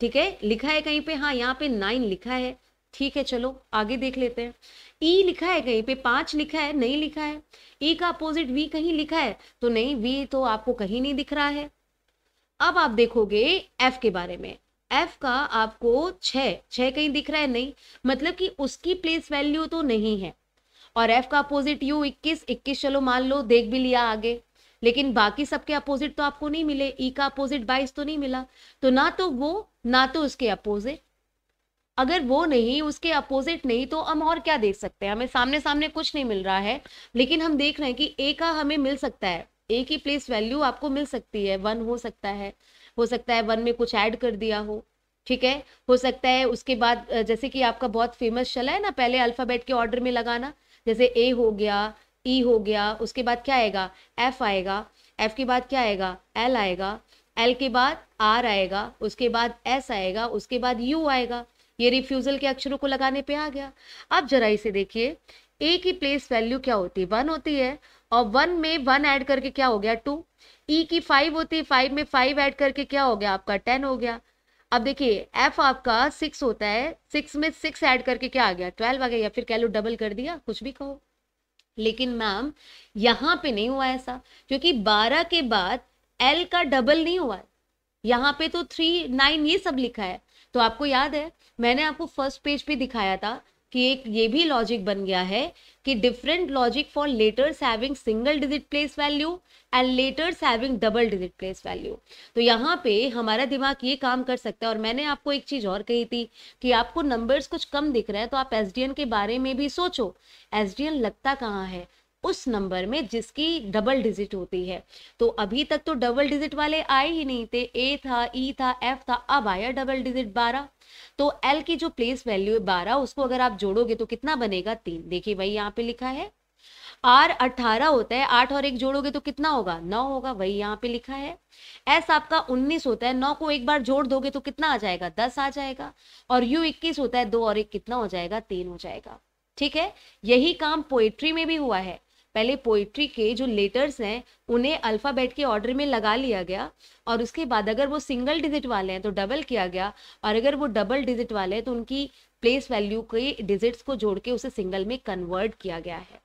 ठीक है लिखा है कहीं पे हाँ यहाँ पे नाइन लिखा है ठीक है चलो आगे देख लेते हैं ई e लिखा है कहीं पे पांच लिखा है नहीं लिखा है ई e का अपोजिट वी कहीं लिखा है तो नहीं वी तो आपको कहीं नहीं दिख रहा है अब आप देखोगे एफ के बारे में एफ का आपको छः छः कहीं दिख रहा है नहीं मतलब कि उसकी प्लेस वैल्यू तो नहीं है और एफ का अपोजिट यू इक्कीस इक्कीस चलो मान लो देख भी लिया आगे लेकिन बाकी सबके अपोजिट तो आपको नहीं मिले ई e का अपोजिट बाईस तो नहीं मिला तो ना तो वो ना तो उसके अपोजिट अगर वो नहीं उसके अपोजिट नहीं तो हम और क्या देख सकते हैं हमें सामने सामने कुछ नहीं मिल रहा है लेकिन हम देख रहे हैं कि ए का हमें मिल सकता है एक ही प्लेस वैल्यू आपको मिल सकती है वन हो सकता है हो सकता है वन में कुछ ऐड कर दिया हो ठीक है हो सकता है उसके बाद जैसे कि आपका बहुत फेमस चला है ना पहले अल्फ़ाबेट के ऑर्डर में लगाना जैसे ए हो गया ई e हो गया उसके बाद क्या आएगा एफ आएगा एफ के बाद क्या आएगा एल आएगा एल के बाद आर आएगा उसके बाद एस आएगा उसके बाद यू आएगा ये रिफ्यूजल के अक्षरों को लगाने पे आ गया अब जरा इसे देखिए ए की प्लेस वैल्यू क्या होती है वन होती है और वन में वन ऐड करके क्या हो गया टू ई e की फाइव होती है फाइव में फाइव ऐड करके क्या हो गया आपका टेन हो गया अब देखिए एफ आपका सिक्स होता है सिक्स में सिक्स ऐड करके क्या आ गया ट्वेल्व आ गया या फिर कह लो डबल कर दिया कुछ भी कहो लेकिन मैम यहाँ पे नहीं हुआ ऐसा क्योंकि बारह के बाद एल का डबल नहीं हुआ है यहाँ पे तो थ्री नाइन ये सब लिखा है तो आपको याद है मैंने आपको फर्स्ट पेज पे दिखाया था कि एक ये भी लॉजिक बन गया है कि different logic for letters having single digit place value and letters having double digit place value तो यहाँ पे हमारा दिमाग ये काम कर सकता है और मैंने आपको एक चीज़ और कही थी कि आपको नंबर्स कुछ कम दिख रहा है तो आप एस के बारे में भी सोचो एस लगता कहाँ है उस नंबर में जिसकी डबल डिजिट होती है तो अभी तक तो डबल डिजिट वाले आए ही नहीं थे ए था ई e था एफ था अब आया डबल डिजिट बारह तो एल की जो प्लेस वैल्यू है बारह उसको अगर आप जोड़ोगे तो कितना बनेगा तीन देखिए भाई यहाँ पे लिखा है आर अट्ठारह होता है आठ और एक जोड़ोगे तो कितना होगा नौ होगा वही यहाँ पे लिखा है एस आपका उन्नीस होता है नौ को एक बार जोड़ दोगे तो कितना आ जाएगा दस आ जाएगा और यू इक्कीस होता है दो और एक कितना हो जाएगा तीन हो जाएगा ठीक है यही काम पोएट्री में भी हुआ है पहले पोइट्री के जो लेटर्स हैं उन्हें अल्फ़ाबेट के ऑर्डर में लगा लिया गया और उसके बाद अगर वो सिंगल डिजिट वाले हैं तो डबल किया गया और अगर वो डबल डिजिट वाले हैं तो उनकी प्लेस वैल्यू के डिजिट्स को जोड़ के उसे सिंगल में कन्वर्ट किया गया है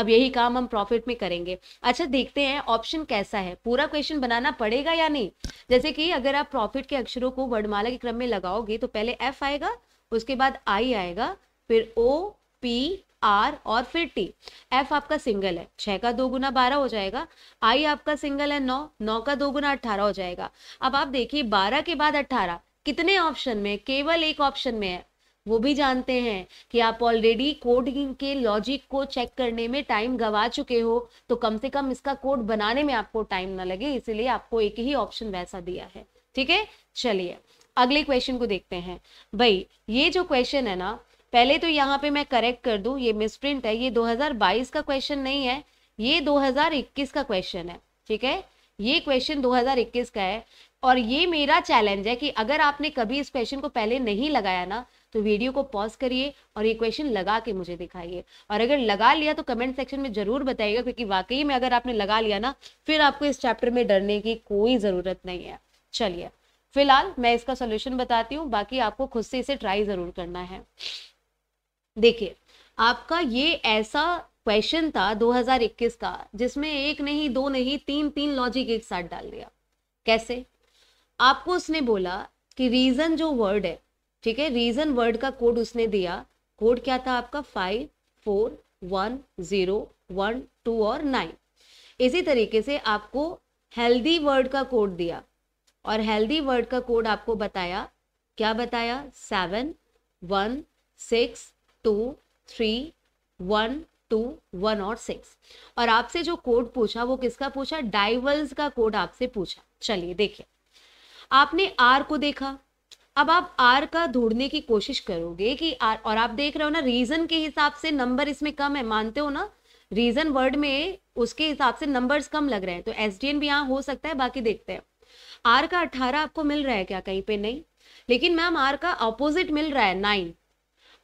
अब यही काम हम प्रॉफिट में करेंगे अच्छा देखते हैं ऑप्शन कैसा है पूरा क्वेश्चन बनाना पड़ेगा या नहीं जैसे कि अगर आप प्रॉफिट के अक्षरों को वर्णमाला के क्रम में लगाओगे तो पहले एफ आएगा उसके बाद आई आएगा फिर ओ पी आर और फिर टी एफ आपका सिंगल है छः का दो गुना बारह हो जाएगा आई आपका सिंगल है नौ नौ का दो गुना अट्ठारह हो जाएगा अब आप देखिए बारह के बाद अट्ठारह कितने ऑप्शन में केवल एक ऑप्शन में है वो भी जानते हैं कि आप ऑलरेडी कोडिंग के लॉजिक को चेक करने में टाइम गवा चुके हो तो कम से कम इसका कोड बनाने में आपको टाइम ना लगे इसीलिए आपको एक ही ऑप्शन वैसा दिया है ठीक है चलिए अगले क्वेश्चन को देखते हैं भाई ये जो क्वेश्चन है ना पहले तो यहाँ पे मैं करेक्ट कर दूँ ये मिस प्रिंट है ये 2022 का क्वेश्चन नहीं है ये 2021 का क्वेश्चन है ठीक है ये क्वेश्चन 2021 का है और ये मेरा चैलेंज है कि अगर आपने कभी इस क्वेश्चन को पहले नहीं लगाया ना तो वीडियो को पॉज करिए और ये क्वेश्चन लगा के मुझे दिखाइए और अगर लगा लिया तो कमेंट सेक्शन में ज़रूर बताइएगा क्योंकि वाकई में अगर आपने लगा लिया ना फिर आपको इस चैप्टर में डरने की कोई ज़रूरत नहीं है चलिए फिलहाल मैं इसका सोल्यूशन बताती हूँ बाकी आपको खुद से इसे ट्राई ज़रूर करना है देखिए आपका ये ऐसा क्वेश्चन था 2021 का जिसमें एक नहीं दो नहीं तीन तीन लॉजिक एक साथ डाल दिया कैसे आपको उसने बोला कि रीजन जो वर्ड है ठीक है रीजन वर्ड का कोड उसने दिया कोड क्या था आपका five four one zero one two और नाइन इसी तरीके से आपको हेल्दी वर्ड का कोड दिया और हेल्दी वर्ड का कोड आपको बताया क्या बताया seven one six two three one two one और सिक्स और आपसे जो कोड पूछा वो किसका पूछा डाइवल्स का कोड आपसे पूछा चलिए देखिए आपने आर को देखा अब आप आर का ढूंढने की कोशिश करोगे कि आर और आप देख रहे हो ना रीजन के हिसाब से नंबर इसमें कम है मानते हो ना रीजन वर्ड में उसके हिसाब से नंबर्स कम लग रहे हैं तो एस भी यहाँ हो सकता है बाकी देखते हैं आर का अट्ठारह आपको मिल रहा है क्या कहीं पे नहीं लेकिन मैम आर का अपोजिट मिल रहा है नाइन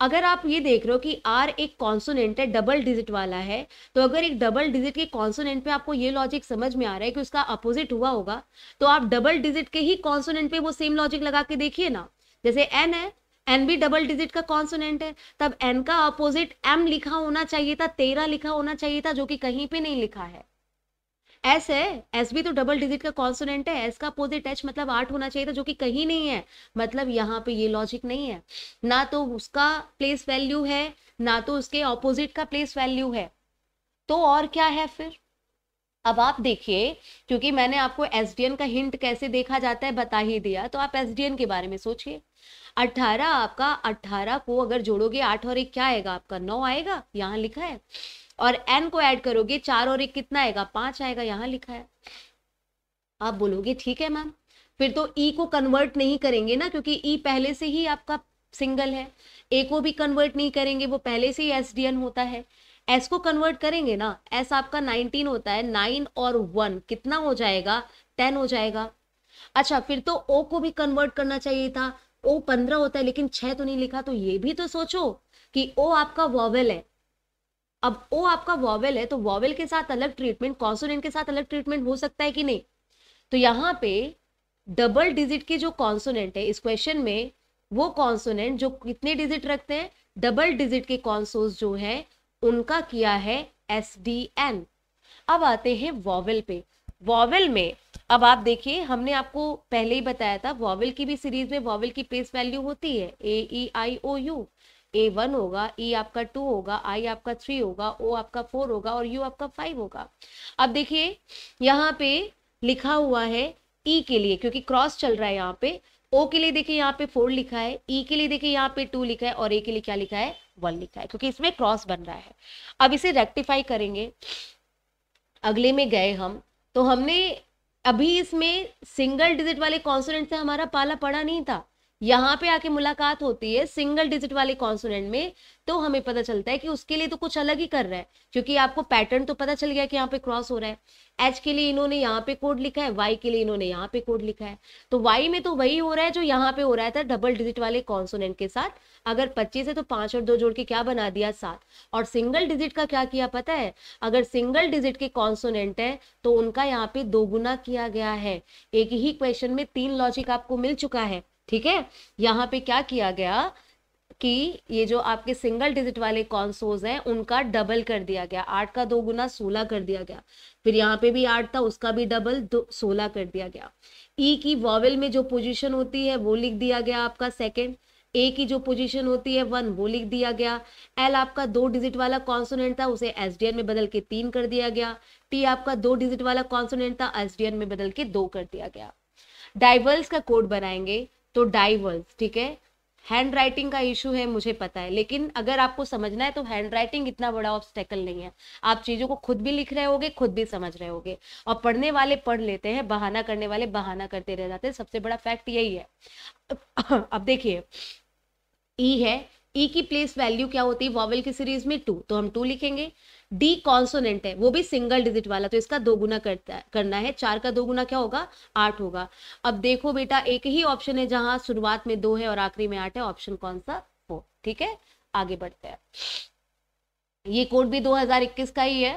अगर आप ये देख रहे हो कि आर एक कॉन्सोनेंट है डबल डिजिट वाला है तो अगर एक डबल डिजिट के कॉन्सोनेंट पे आपको ये लॉजिक समझ में आ रहा है कि उसका अपोजिट हुआ होगा तो आप डबल डिजिट के ही कॉन्सोनेंट पे वो सेम लॉजिक लगा के देखिए ना जैसे एन है एन भी डबल डिजिट का कॉन्सोनेंट है तब एन का अपोजिट एम लिखा होना चाहिए था तेरह लिखा होना चाहिए था जो कि कहीं पर नहीं लिखा है एस है एस भी तो डबल डिजिट का कॉन्सोनेंट है एस का अपोजिट एच मतलब आठ होना चाहिए था जो कि कहीं नहीं है मतलब यहाँ पे ये लॉजिक नहीं है ना तो उसका प्लेस वैल्यू है ना तो उसके ऑपोजिट का प्लेस वैल्यू है तो और क्या है फिर अब आप देखिए क्योंकि मैंने आपको एस का हिंट कैसे देखा जाता है बता ही दिया तो आप एस के बारे में सोचिए अठारह आपका अट्ठारह को अगर जोड़ोगे आठ और एक क्या आएगा आपका नौ आएगा यहाँ लिखा है और एन को ऐड करोगे चार और एक कितना आएगा पांच आएगा यहाँ लिखा है आप बोलोगे ठीक है मैम फिर तो ई e को कन्वर्ट नहीं करेंगे ना क्योंकि ई e पहले से ही आपका सिंगल है ए को भी कन्वर्ट नहीं करेंगे वो पहले से ही एस डी एन होता है एस को कन्वर्ट करेंगे ना एस आपका नाइनटीन होता है नाइन और वन कितना हो जाएगा टेन हो जाएगा अच्छा फिर तो ओ को भी कन्वर्ट करना चाहिए था ओ पंद्रह होता है लेकिन छह तो नहीं लिखा तो ये भी तो सोचो कि ओ आपका वॉवल है अब ओ आपका वॉवेल है तो वॉवेल के साथ अलग ट्रीटमेंट कॉन्सोनेंट के साथ अलग ट्रीटमेंट हो सकता है कि नहीं तो यहाँ पे डबल डिजिट के जो कॉन्सोनेंट है इस क्वेश्चन में वो कॉन्सोनेंट जो कितने डिजिट रखते हैं डबल डिजिट के कॉन्सोस जो है उनका किया है एस डी एन अब आते हैं वॉवेल पे वॉवेल में अब आप देखिए हमने आपको पहले ही बताया था वॉवेल की भी सीरीज में वॉवेल की प्लेस वैल्यू होती है ए ई आई ओ यू ए वन होगा ई e आपका टू होगा आई आपका थ्री होगा ओ आपका फोर होगा और यू आपका फाइव होगा अब देखिए यहाँ पे लिखा हुआ है ई e के लिए क्योंकि क्रॉस चल रहा है यहाँ पे ओ के लिए देखिए यहाँ पे फोर लिखा है ई e के लिए देखिए यहाँ पे टू लिखा है और ए के लिए क्या लिखा है वन लिखा है क्योंकि इसमें क्रॉस बन रहा है अब इसे रेक्टिफाई करेंगे अगले में गए हम तो हमने अभी इसमें सिंगल डिजिट वाले कॉन्सोनेंट से हमारा पाला पड़ा नहीं था यहाँ पे आके मुलाकात होती है सिंगल डिजिट वाले कॉन्सोनेंट में तो हमें पता चलता है कि उसके लिए तो कुछ अलग ही कर रहा है क्योंकि आपको पैटर्न तो पता चल गया कि यहाँ पे क्रॉस हो रहा है एच के लिए इन्होंने यहाँ पे कोड लिखा है वाई के लिए इन्होंने यहाँ पे कोड लिखा है तो वाई में तो वही हो रहा है जो यहाँ पे हो रहा था डबल डिजिट वाले कॉन्सोनेंट के साथ अगर पच्चीस है तो पांच और दो जोड़ के क्या बना दिया सात और सिंगल डिजिट का क्या किया पता है अगर सिंगल डिजिट के कॉन्सोनेंट है तो उनका यहाँ पे दोगुना किया गया है एक ही क्वेश्चन में तीन लॉजिक आपको मिल चुका है ठीक है यहाँ पे क्या किया गया कि ये जो आपके सिंगल डिजिट वाले कॉन्सोज हैं उनका डबल कर दिया गया आठ का दो गुना सोलह कर दिया गया फिर यहाँ पे भी आठ था उसका भी डबल दो सोलह कर दिया गया ई e की वॉवल में जो पोजीशन होती है वो लिख दिया गया आपका सेकंड ए की जो पोजीशन होती है वन वो लिख दिया गया एल आपका दो डिजिट वाला कॉन्सोनेंट था उसे एस में बदल के तीन कर दिया गया टी आपका दो डिजिट वाला कॉन्सोनेंट था एस में बदल के दो कर दिया गया डाइवर्स का कोड बनाएंगे तो डाइवर्स ठीक है हैंड राइटिंग का इशू है मुझे पता है लेकिन अगर आपको समझना है तो हैंड राइटिंग इतना बड़ा ऑब्स्टेकल नहीं है आप चीज़ों को खुद भी लिख रहे होगे खुद भी समझ रहे होगे और पढ़ने वाले पढ़ लेते हैं बहाना करने वाले बहाना करते रह जाते हैं सबसे बड़ा फैक्ट यही है अब देखिए ई e है ई e की प्लेस वैल्यू क्या होती है वॉवल की सीरीज में टू तो हम टू लिखेंगे डी कॉन्सोनेंट है वो भी सिंगल डिजिट वाला तो इसका दो गुना करता करना है चार का दो गुना क्या होगा आठ होगा अब देखो बेटा एक ही ऑप्शन है जहां शुरुआत में दो है और आखिरी में आठ है ऑप्शन कौन सा हो ठीक है आगे बढ़ते हैं ये कोड भी 2021 का ही है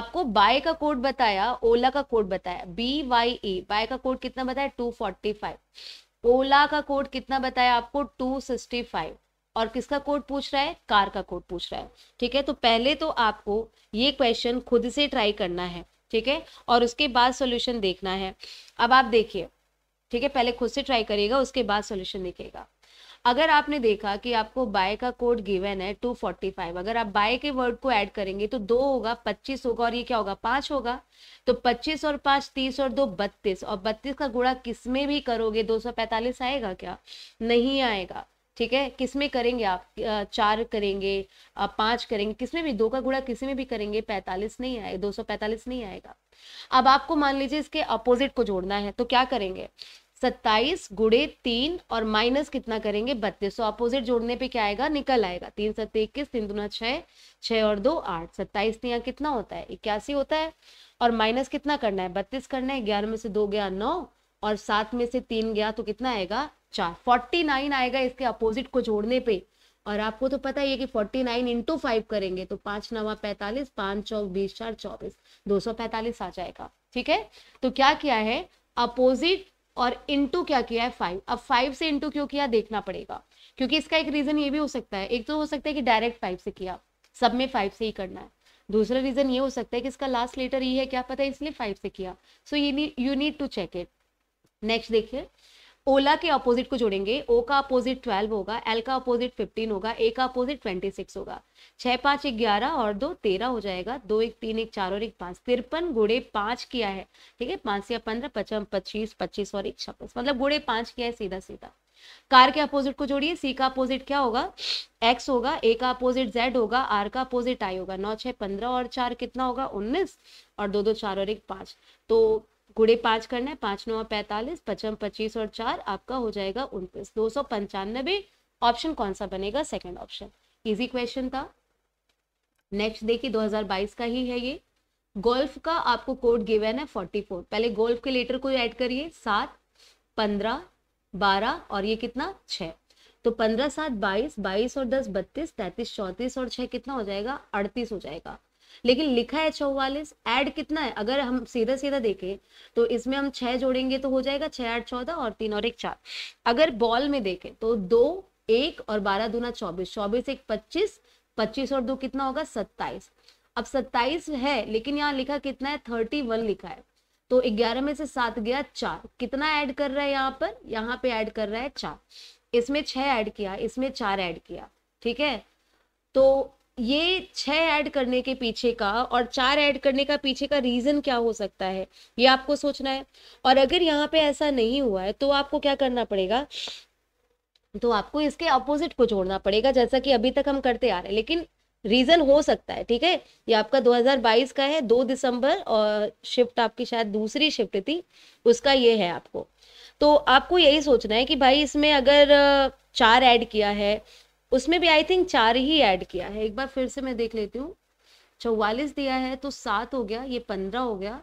आपको बाय का कोड बताया ओला का कोड बताया बी वाई ए बाय का कोड कितना बताया फाइव ओला का कोड कितना बताया आपको फाइव और किसका कोड पूछ रहा है कार का कोड पूछ रहा है ठीक है तो पहले तो आपको ये क्वेश्चन खुद से ट्राई करना है ठीक है और उसके बाद सोल्यूशन देखना है अब आप देखिए ठीक है पहले खुद से ट्राई करिएगा उसके बाद सोल्यूशन देखिएगा अगर आपने देखा कि आपको बाय का कोड गिवन है 245 अगर आप बाय के वर्ड को ऐड करेंगे तो दो होगा पच्चीस होगा और ये क्या होगा पांच होगा तो पच्चीस और पांच तीस और दो बत्तीस और बत्तीस का गुणा किस में भी करोगे दो सौ पैंतालीस आएगा क्या नहीं आएगा ठीक है किसमें करेंगे आप चार करेंगे पांच करेंगे किसमें भी दो का गुणा किसी में भी करेंगे पैंतालीस नहीं आएगा दो सौ पैंतालीस नहीं आएगा अब आपको मान लीजिए इसके अपोजिट को जोड़ना है तो क्या करेंगे सत्ताईस गुड़े तीन और माइनस कितना करेंगे बत्तीस सौ तो अपोजिट जोड़ने पे क्या आएगा निकल आएगा तीन सत्तर इक्कीस तीन दुना छः छः और दो आठ सत्ताईस यहाँ कितना होता है इक्यासी होता है और माइनस कितना करना है बत्तीस करना है ग्यारह में से दो गया नौ और सात में से तीन गया तो कितना आएगा चार फोर्टी नाइन आएगा इसके अपोजिट को जोड़ने पे और आपको तो पता ही है कि फोर्टी नाइन इंटू फाइव करेंगे तो पांच नवा पैंतालीस पांच चौक बीस चार चौबीस दो सौ पैंतालीस आ जाएगा ठीक है तो क्या किया है अपोजिट और इंटू क्या किया है फाइव अब फाइव से इंटू क्यों किया देखना पड़ेगा क्योंकि इसका एक रीजन ये भी हो सकता है एक तो हो सकता है कि डायरेक्ट फाइव से किया सब में फाइव से ही करना है दूसरा रीजन ये हो सकता है कि इसका लास्ट लेटर ई है क्या पता है इसलिए फाइव से किया so you need to check it next देखिए ओला के अपोजिट को जोड़ेंगे ओ का अपोजिट ट्वेल्व होगा एल का अपोजिट फिफ्टीन होगा ए का अपोजिट ट्वेंटी सिक्स होगा छह पांच एक ग्यारह और दो तेरह हो जाएगा दो एक तीन एक चार और एक पांच तिरपन गुड़े पांच किया है ठीक है पांच या पंद्रह पचम पच्चीस पच्चीस और एक छब्बीस मतलब गुड़े पांच किया है सीधा सीधा कार के अपोजिट को जोड़िए सी का अपोजिट क्या होगा एक्स होगा ए का अपोजिट जेड होगा आर का अपोजिट आई होगा नौ छह पंद्रह और चार कितना होगा उन्नीस और दो दो चार और एक पांच तो गुड़े पाँच करना है पाँच नौ पैंतालीस पचम पच्चीस और चार आपका हो जाएगा उनतीस दो सौ पंचानबे ऑप्शन कौन सा बनेगा सेकंड ऑप्शन इजी क्वेश्चन था नेक्स्ट देखिए 2022 का ही है ये गोल्फ का आपको कोड गिवन है 44 पहले गोल्फ के लेटर को ऐड करिए सात पंद्रह बारह और ये कितना छः तो पंद्रह सात बाईस बाईस और दस बत्तीस तैतीस चौंतीस और छह कितना हो जाएगा अड़तीस हो जाएगा लेकिन लिखा है चौवालीस ऐड कितना है अगर हम सीधा सीधा देखें तो इसमें हम छह जोड़ेंगे तो हो जाएगा छह आठ चौदह और तीन और एक चार अगर बॉल में देखें तो दो एक और बारह दूना चौबीस चौबीस एक पच्चीस पच्चीस और दो कितना होगा सत्ताईस अब सत्ताईस है लेकिन यहाँ लिखा कितना है थर्टी वन लिखा है तो ग्यारह में से सात गया चार कितना ऐड कर रहा है यहाँ पर यहाँ पे ऐड कर रहा है चार इसमें छह ऐड किया इसमें चार ऐड किया ठीक है तो ये छह ऐड करने के पीछे का और चार ऐड करने का पीछे का रीज़न क्या हो सकता है ये आपको सोचना है और अगर यहाँ पे ऐसा नहीं हुआ है तो आपको क्या करना पड़ेगा तो आपको इसके अपोजिट को जोड़ना पड़ेगा जैसा कि अभी तक हम करते आ रहे हैं लेकिन रीज़न हो सकता है ठीक है ये आपका 2022 का है दो दिसंबर और शिफ्ट आपकी शायद दूसरी शिफ्ट थी उसका ये है आपको तो आपको यही सोचना है कि भाई इसमें अगर चार ऐड किया है उसमें भी आई थिंक चार ही ऐड किया है एक बार फिर से मैं देख लेती हूँ चौवालीस दिया है तो सात हो गया ये पंद्रह हो गया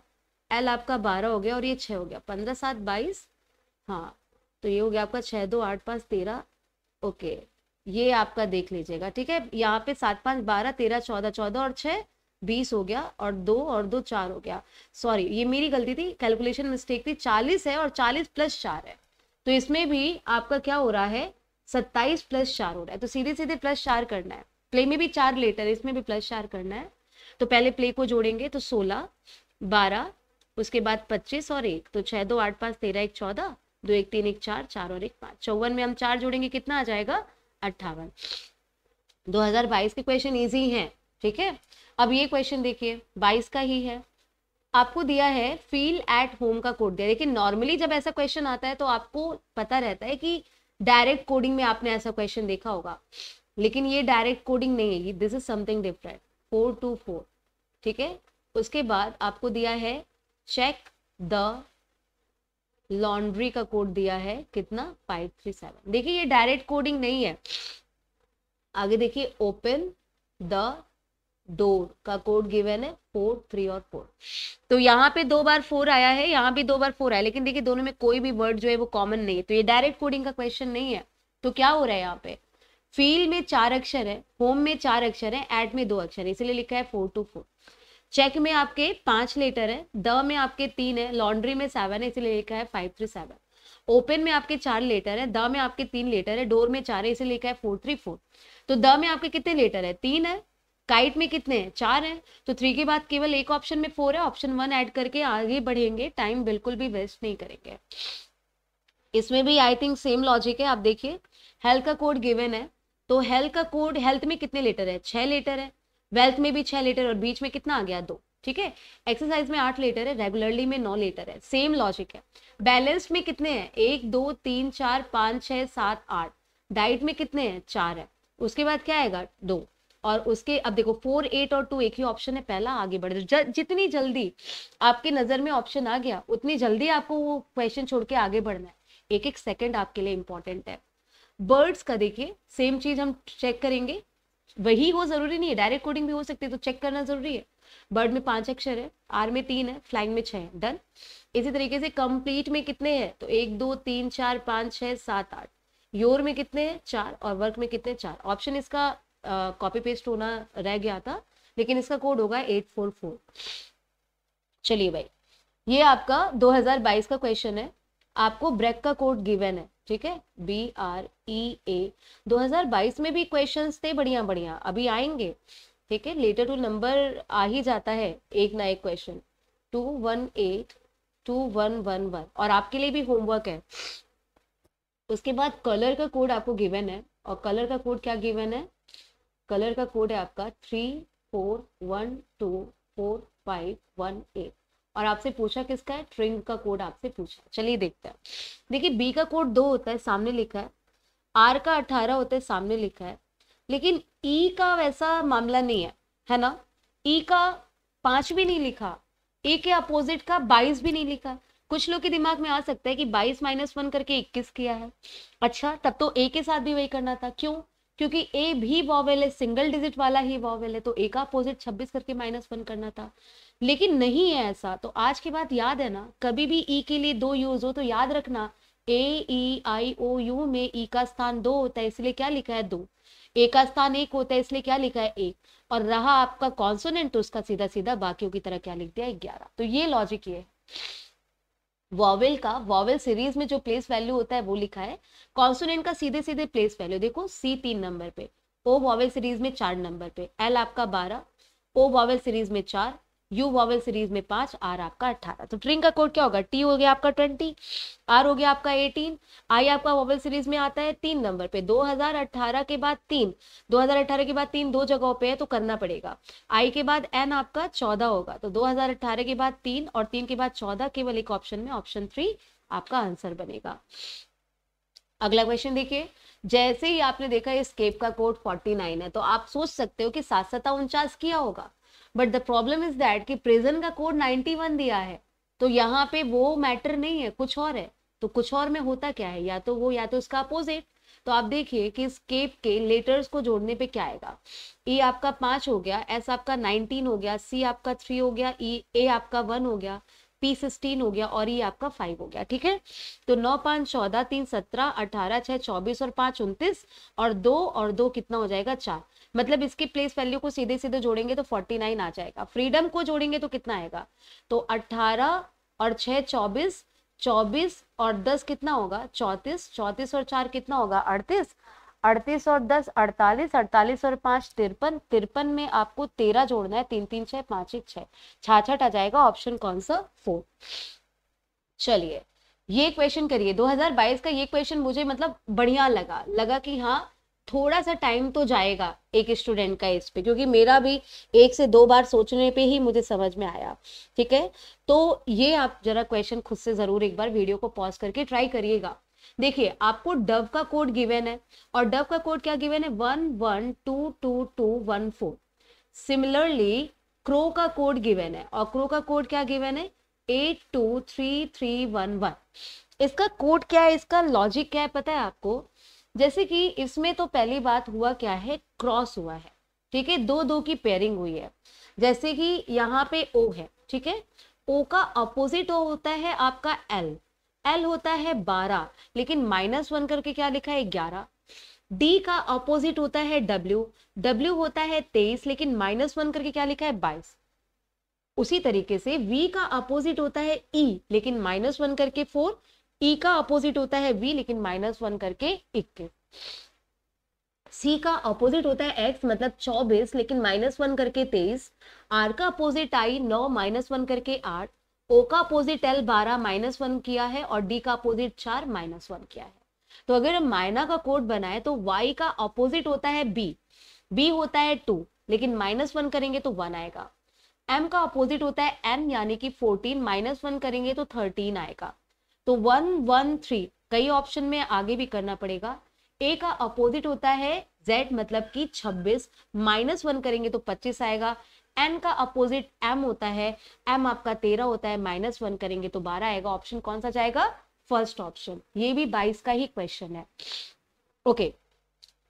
एल आपका बारह हो गया और ये छः हो गया पंद्रह सात बाईस हाँ तो ये हो गया आपका छः दो आठ पाँच तेरह ओके ये आपका देख लीजिएगा ठीक है यहाँ पे सात पाँच बारह तेरह चौदह चौदह और छः बीस हो गया और दो और दो चार हो गया सॉरी ये मेरी गलती थी कैलकुलेशन मिस्टेक थी चालीस है और चालीस प्लस चार है तो इसमें भी आपका क्या हो रहा है सत्ताईस प्लस चार हो रहा है तो सीधे सीधे प्लस चार करना है प्ले में भी चार लेटर है इसमें भी प्लस चार करना है तो पहले प्ले को जोड़ेंगे तो सोलह बारह उसके बाद पच्चीस और एक तो छः दो आठ पाँच तेरह एक चौदह दो एक तीन एक चार चार और एक पाँच चौवन में हम चार जोड़ेंगे कितना आ जाएगा अट्ठावन 2022 के क्वेश्चन इजी हैं ठीक है अब ये क्वेश्चन देखिए 22 का ही है आपको दिया है फील एट होम का कोड दिया देखिए नॉर्मली जब ऐसा क्वेश्चन आता है तो आपको पता रहता है कि डायरेक्ट कोडिंग में आपने ऐसा क्वेश्चन देखा होगा लेकिन ये डायरेक्ट कोडिंग नहीं है this is something different four two four ठीक है उसके बाद आपको दिया है चेक द लॉन्ड्री का कोड दिया है कितना फाइव थ्री सेवन देखिए ये डायरेक्ट कोडिंग नहीं है आगे देखिए ओपन द डोर का कोड गिवन है फोर थ्री और फोर तो यहाँ पे दो बार फोर आया है यहाँ भी दो बार फोर आया लेकिन देखिए दोनों में कोई भी वर्ड जो है वो कॉमन नहीं है तो ये डायरेक्ट कोडिंग का क्वेश्चन नहीं है तो क्या हो रहा है यहाँ पे फील में चार अक्षर है होम में चार अक्षर है एट में दो अक्षर है इसलिए लिखा है फोर टू फोर चेक में आपके पांच लेटर है द में आपके तीन है लॉन्ड्री में सेवन है इसलिए लिखा है फाइव थ्री सेवन ओपन में आपके चार लेटर है द में आपके तीन लेटर है डोर में चार है इसे लिखा है फोर थ्री फोर तो द में आपके कितने लेटर है तीन है काइट में कितने हैं चार हैं तो थ्री के बाद केवल एक ऑप्शन में फोर है ऑप्शन वन ऐड करके आगे बढ़ेंगे टाइम बिल्कुल भी वेस्ट नहीं करेंगे इसमें भी आई थिंक सेम लॉजिक है आप देखिए हेल्थ का कोड गिवन है तो हेल्थ का कोड हेल्थ में कितने लेटर है छह लेटर है वेल्थ में भी छह लेटर और बीच में कितना आ गया दो ठीक है एक्सरसाइज में आठ लेटर है रेगुलरली में नौ लेटर है सेम लॉजिक है बैलेंस्ड में कितने हैं एक दो तीन चार पाँच छः सात आठ डाइट में कितने हैं चार है उसके बाद क्या आएगा दो और उसके अब देखो फोर एट और टू एक ही ऑप्शन है पहला आगे बढ़ जा, जितनी जल्दी आपके नज़र में ऑप्शन आ गया उतनी जल्दी आपको वो क्वेश्चन छोड़ के आगे बढ़ना है एक एक सेकेंड आपके लिए इंपॉर्टेंट है बर्ड्स का देखिए सेम चीज़ हम चेक करेंगे वही हो ज़रूरी नहीं है डायरेक्ट कोडिंग भी हो सकती है तो चेक करना ज़रूरी है बर्ड में पांच अक्षर है आर में तीन है फ्लाइंग में छः है डन इसी तरीके से कंप्लीट में कितने हैं तो एक दो तीन चार पाँच छः सात आठ योर में कितने हैं चार और वर्क में कितने चार ऑप्शन इसका कॉपी पेस्ट होना रह गया था लेकिन इसका कोड होगा एट फोर फोर चलिए भाई ये आपका 2022 का क्वेश्चन है आपको ब्रेक का कोड गिवन है ठीक है बी आर ई ए 2022 में भी क्वेश्चंस थे बढ़िया बढ़िया अभी आएंगे ठीक है लेटर टू नंबर आ ही जाता है एक ना एक question two one eight two one one one और आपके लिए भी होमवर्क है उसके बाद कलर का कोड आपको गिवन है और कलर का कोड क्या गिवन है कलर का कोड है आपका three four one two four five one eight और आपसे पूछा किसका है ट्रिंग का कोड आपसे पूछा चलिए देखते हैं देखिए बी का कोड दो होता है सामने लिखा है आर का अठारह होता है सामने लिखा है लेकिन ई e का वैसा मामला नहीं है है ना ई e का पांच भी नहीं लिखा ए e के अपोजिट का बाईस भी नहीं लिखा कुछ लोग के दिमाग में आ सकता है कि बाईस माइनस वन करके इक्कीस किया है अच्छा तब तो ए के साथ भी वही करना था क्यों क्योंकि ए भी वॉवेल है सिंगल डिजिट वाला ही वॉवेल है तो ए का अपोजिट छब्बीस करके माइनस वन करना था लेकिन नहीं है ऐसा तो आज की बात याद है ना कभी भी ई e के लिए दो यूज हो तो याद रखना ए ई आई ओ यू में ई e का स्थान दो होता है इसलिए क्या लिखा है दो ए का स्थान एक होता है इसलिए क्या लिखा है एक और रहा आपका कॉन्सोनेंट तो उसका सीधा सीधा बाकियों की तरह क्या लिख दिया है ग्यारह तो ये लॉजिक ये है वॉवेल का वॉवेल सीरीज में जो प्लेस वैल्यू होता है वो लिखा है कॉन्सोनेंट का सीधे सीधे प्लेस वैल्यू देखो सी तीन नंबर पे ओ वॉवेल सीरीज में चार नंबर पे एल आपका बारह ओ वॉवेल सीरीज में चार यू वॉवल सीरीज में पांच आर आपका अट्ठारह तो ट्रिंग का कोड क्या होगा टी हो गया आपका ट्वेंटी आर हो गया आपका एटीन आई आपका वॉवल सीरीज में आता है तीन नंबर पे 2018 के बाद तीन 2018 के बाद तीन दो जगहों पे है तो करना पड़ेगा आई के बाद एन आपका चौदह होगा तो 2018 के बाद तीन और तीन के बाद चौदह केवल एक ऑप्शन में ऑप्शन थ्री आपका आंसर बनेगा अगला क्वेश्चन देखिए जैसे ही आपने देखा इस केप का कोड 49 है तो आप सोच सकते हो कि सात सत्ता उनचास किया होगा but the problem is that कि प्रिजन का कोड 91 दिया है तो यहाँ पे वो मैटर नहीं है कुछ और है तो कुछ और में होता क्या है या तो वो या तो इसका अपोजिट तो आप देखिए कि इस केप के लेटर्स को जोड़ने पे क्या आएगा ई आपका पांच हो गया एस आपका नाइनटीन हो गया सी आपका थ्री हो गया ई e, ए आपका वन हो गया पी सिक्सटीन हो गया और ये e आपका फाइव हो गया ठीक है तो नौ पांच चौदह तीन सत्रह अठारह छह चौबीस और पांच उन्तीस और दो और दो कितना हो जाएगा चार मतलब इसकी प्लेस वैल्यू को सीधे सीधे जोड़ेंगे तो फोर्टी नाइन आ जाएगा फ्रीडम को जोड़ेंगे तो कितना आएगा तो अट्ठारह और छः चौबीस चौबीस और दस कितना होगा चौंतीस चौंतीस और चार कितना होगा अड़तीस अड़तीस और दस अड़तालीस अड़तालीस और पांच तिरपन तिरपन में आपको तेरह जोड़ना है तीन तीन छः पांच एक छः छाछठ आ जाएगा ऑप्शन कौन सा फोर चलिए ये क्वेश्चन करिए 2022 का ये क्वेश्चन मुझे मतलब बढ़िया लगा लगा कि हाँ थोड़ा सा टाइम तो जाएगा एक स्टूडेंट का इस पे क्योंकि मेरा भी एक से दो बार सोचने पे ही मुझे समझ में आया ठीक है तो ये आप जरा क्वेश्चन खुद से ज़रूर एक बार वीडियो को पॉज करके ट्राई करिएगा देखिए आपको डव का कोड गिवेन है और डव का कोड क्या गिवेन है one one two two two one four similarly crow का कोड गिवेन है और क्रो का कोड क्या गिवेन है eight two three three one one इसका कोड क्या है इसका लॉजिक क्या है पता है आपको जैसे कि इसमें तो पहली बात हुआ क्या है क्रॉस हुआ है ठीक है दो दो की पेयरिंग हुई है जैसे कि यहाँ पे ओ है ठीक है ओ का अपोजिट ओ होता है आपका एल एल होता है बारह लेकिन माइनस वन करके क्या लिखा है ग्यारह डी का अपोजिट होता है डब्ल्यू डब्ल्यू होता है तेईस लेकिन माइनस वन करके क्या लिखा है बाईस उसी तरीके से वी का अपोजिट होता है ई e, लेकिन माइनस वन करके फोर ई e का अपोजिट होता है वी लेकिन माइनस वन करके इक्कीस सी का अपोजिट होता है एक्स मतलब चौबीस लेकिन माइनस वन करके तेईस आर का अपोजिट आई नौ माइनस वन करके आठ ओ का अपोजिट एल बारह माइनस वन किया है और डी का अपोजिट चार माइनस वन किया है तो अगर हम माइना का कोड बनाए तो वाई का अपोजिट होता है बी बी होता है टू लेकिन माइनस वन करेंगे तो वन आएगा एम का अपोजिट होता है एम यानी कि फोर्टीन माइनस वन करेंगे तो थर्टीन आएगा तो वन वन थ्री कई ऑप्शन में आगे भी करना पड़ेगा ए का अपोजिट होता है z मतलब कि 26 माइनस वन करेंगे तो 25 आएगा n का अपोजिट m होता है m आपका 13 होता है माइनस वन करेंगे तो 12 आएगा ऑप्शन कौन सा जाएगा फर्स्ट ऑप्शन ये भी 22 का ही क्वेश्चन है ओके okay.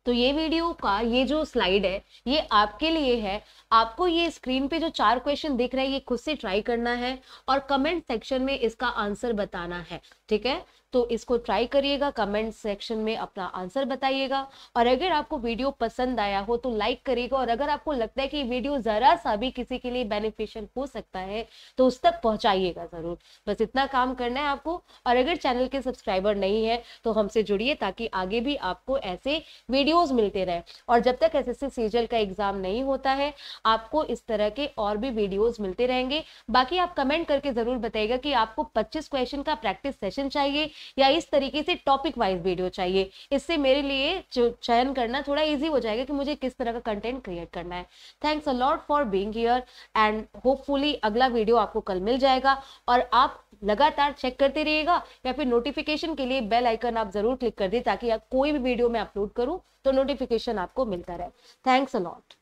तो ये वीडियो का ये जो स्लाइड है ये आपके लिए है आपको ये स्क्रीन पे जो चार क्वेश्चन दिख रहे हैं ये खुद से ट्राई करना है और कमेंट सेक्शन में इसका आंसर बताना है ठीक है तो इसको ट्राई करिएगा कमेंट सेक्शन में अपना आंसर बताइएगा और अगर आपको वीडियो पसंद आया हो तो लाइक करिएगा और अगर आपको लगता है कि वीडियो ज़रा सा भी किसी के लिए बेनिफिशियल हो सकता है तो उस तक पहुंचाइएगा ज़रूर बस इतना काम करना है आपको और अगर चैनल के सब्सक्राइबर नहीं है तो हमसे जुड़िए ताकि आगे भी आपको ऐसे वीडियोज मिलते रहे और जब तक एस सीजल का एग्जाम नहीं होता है आपको इस तरह के और भी वीडियोज मिलते रहेंगे बाकी आप कमेंट करके जरूर बताइएगा कि आपको पच्चीस क्वेश्चन का प्रैक्टिस सेशन चाहिए या इस तरीके से टॉपिक वाइज वीडियो चाहिए इससे मेरे लिए जो चयन करना थोड़ा ईजी हो जाएगा कि मुझे किस तरह का कंटेंट क्रिएट करना है thanks a lot for being here and hopefully अगला वीडियो आपको कल मिल जाएगा और आप लगातार चेक करते रहिएगा या फिर नोटिफिकेशन के लिए बेल आइकन आप जरूर क्लिक कर दें ताकि आप कोई भी वीडियो मैं अपलोड करूँ तो नोटिफिकेशन आपको मिलता रहे थैंक्स अ लॉट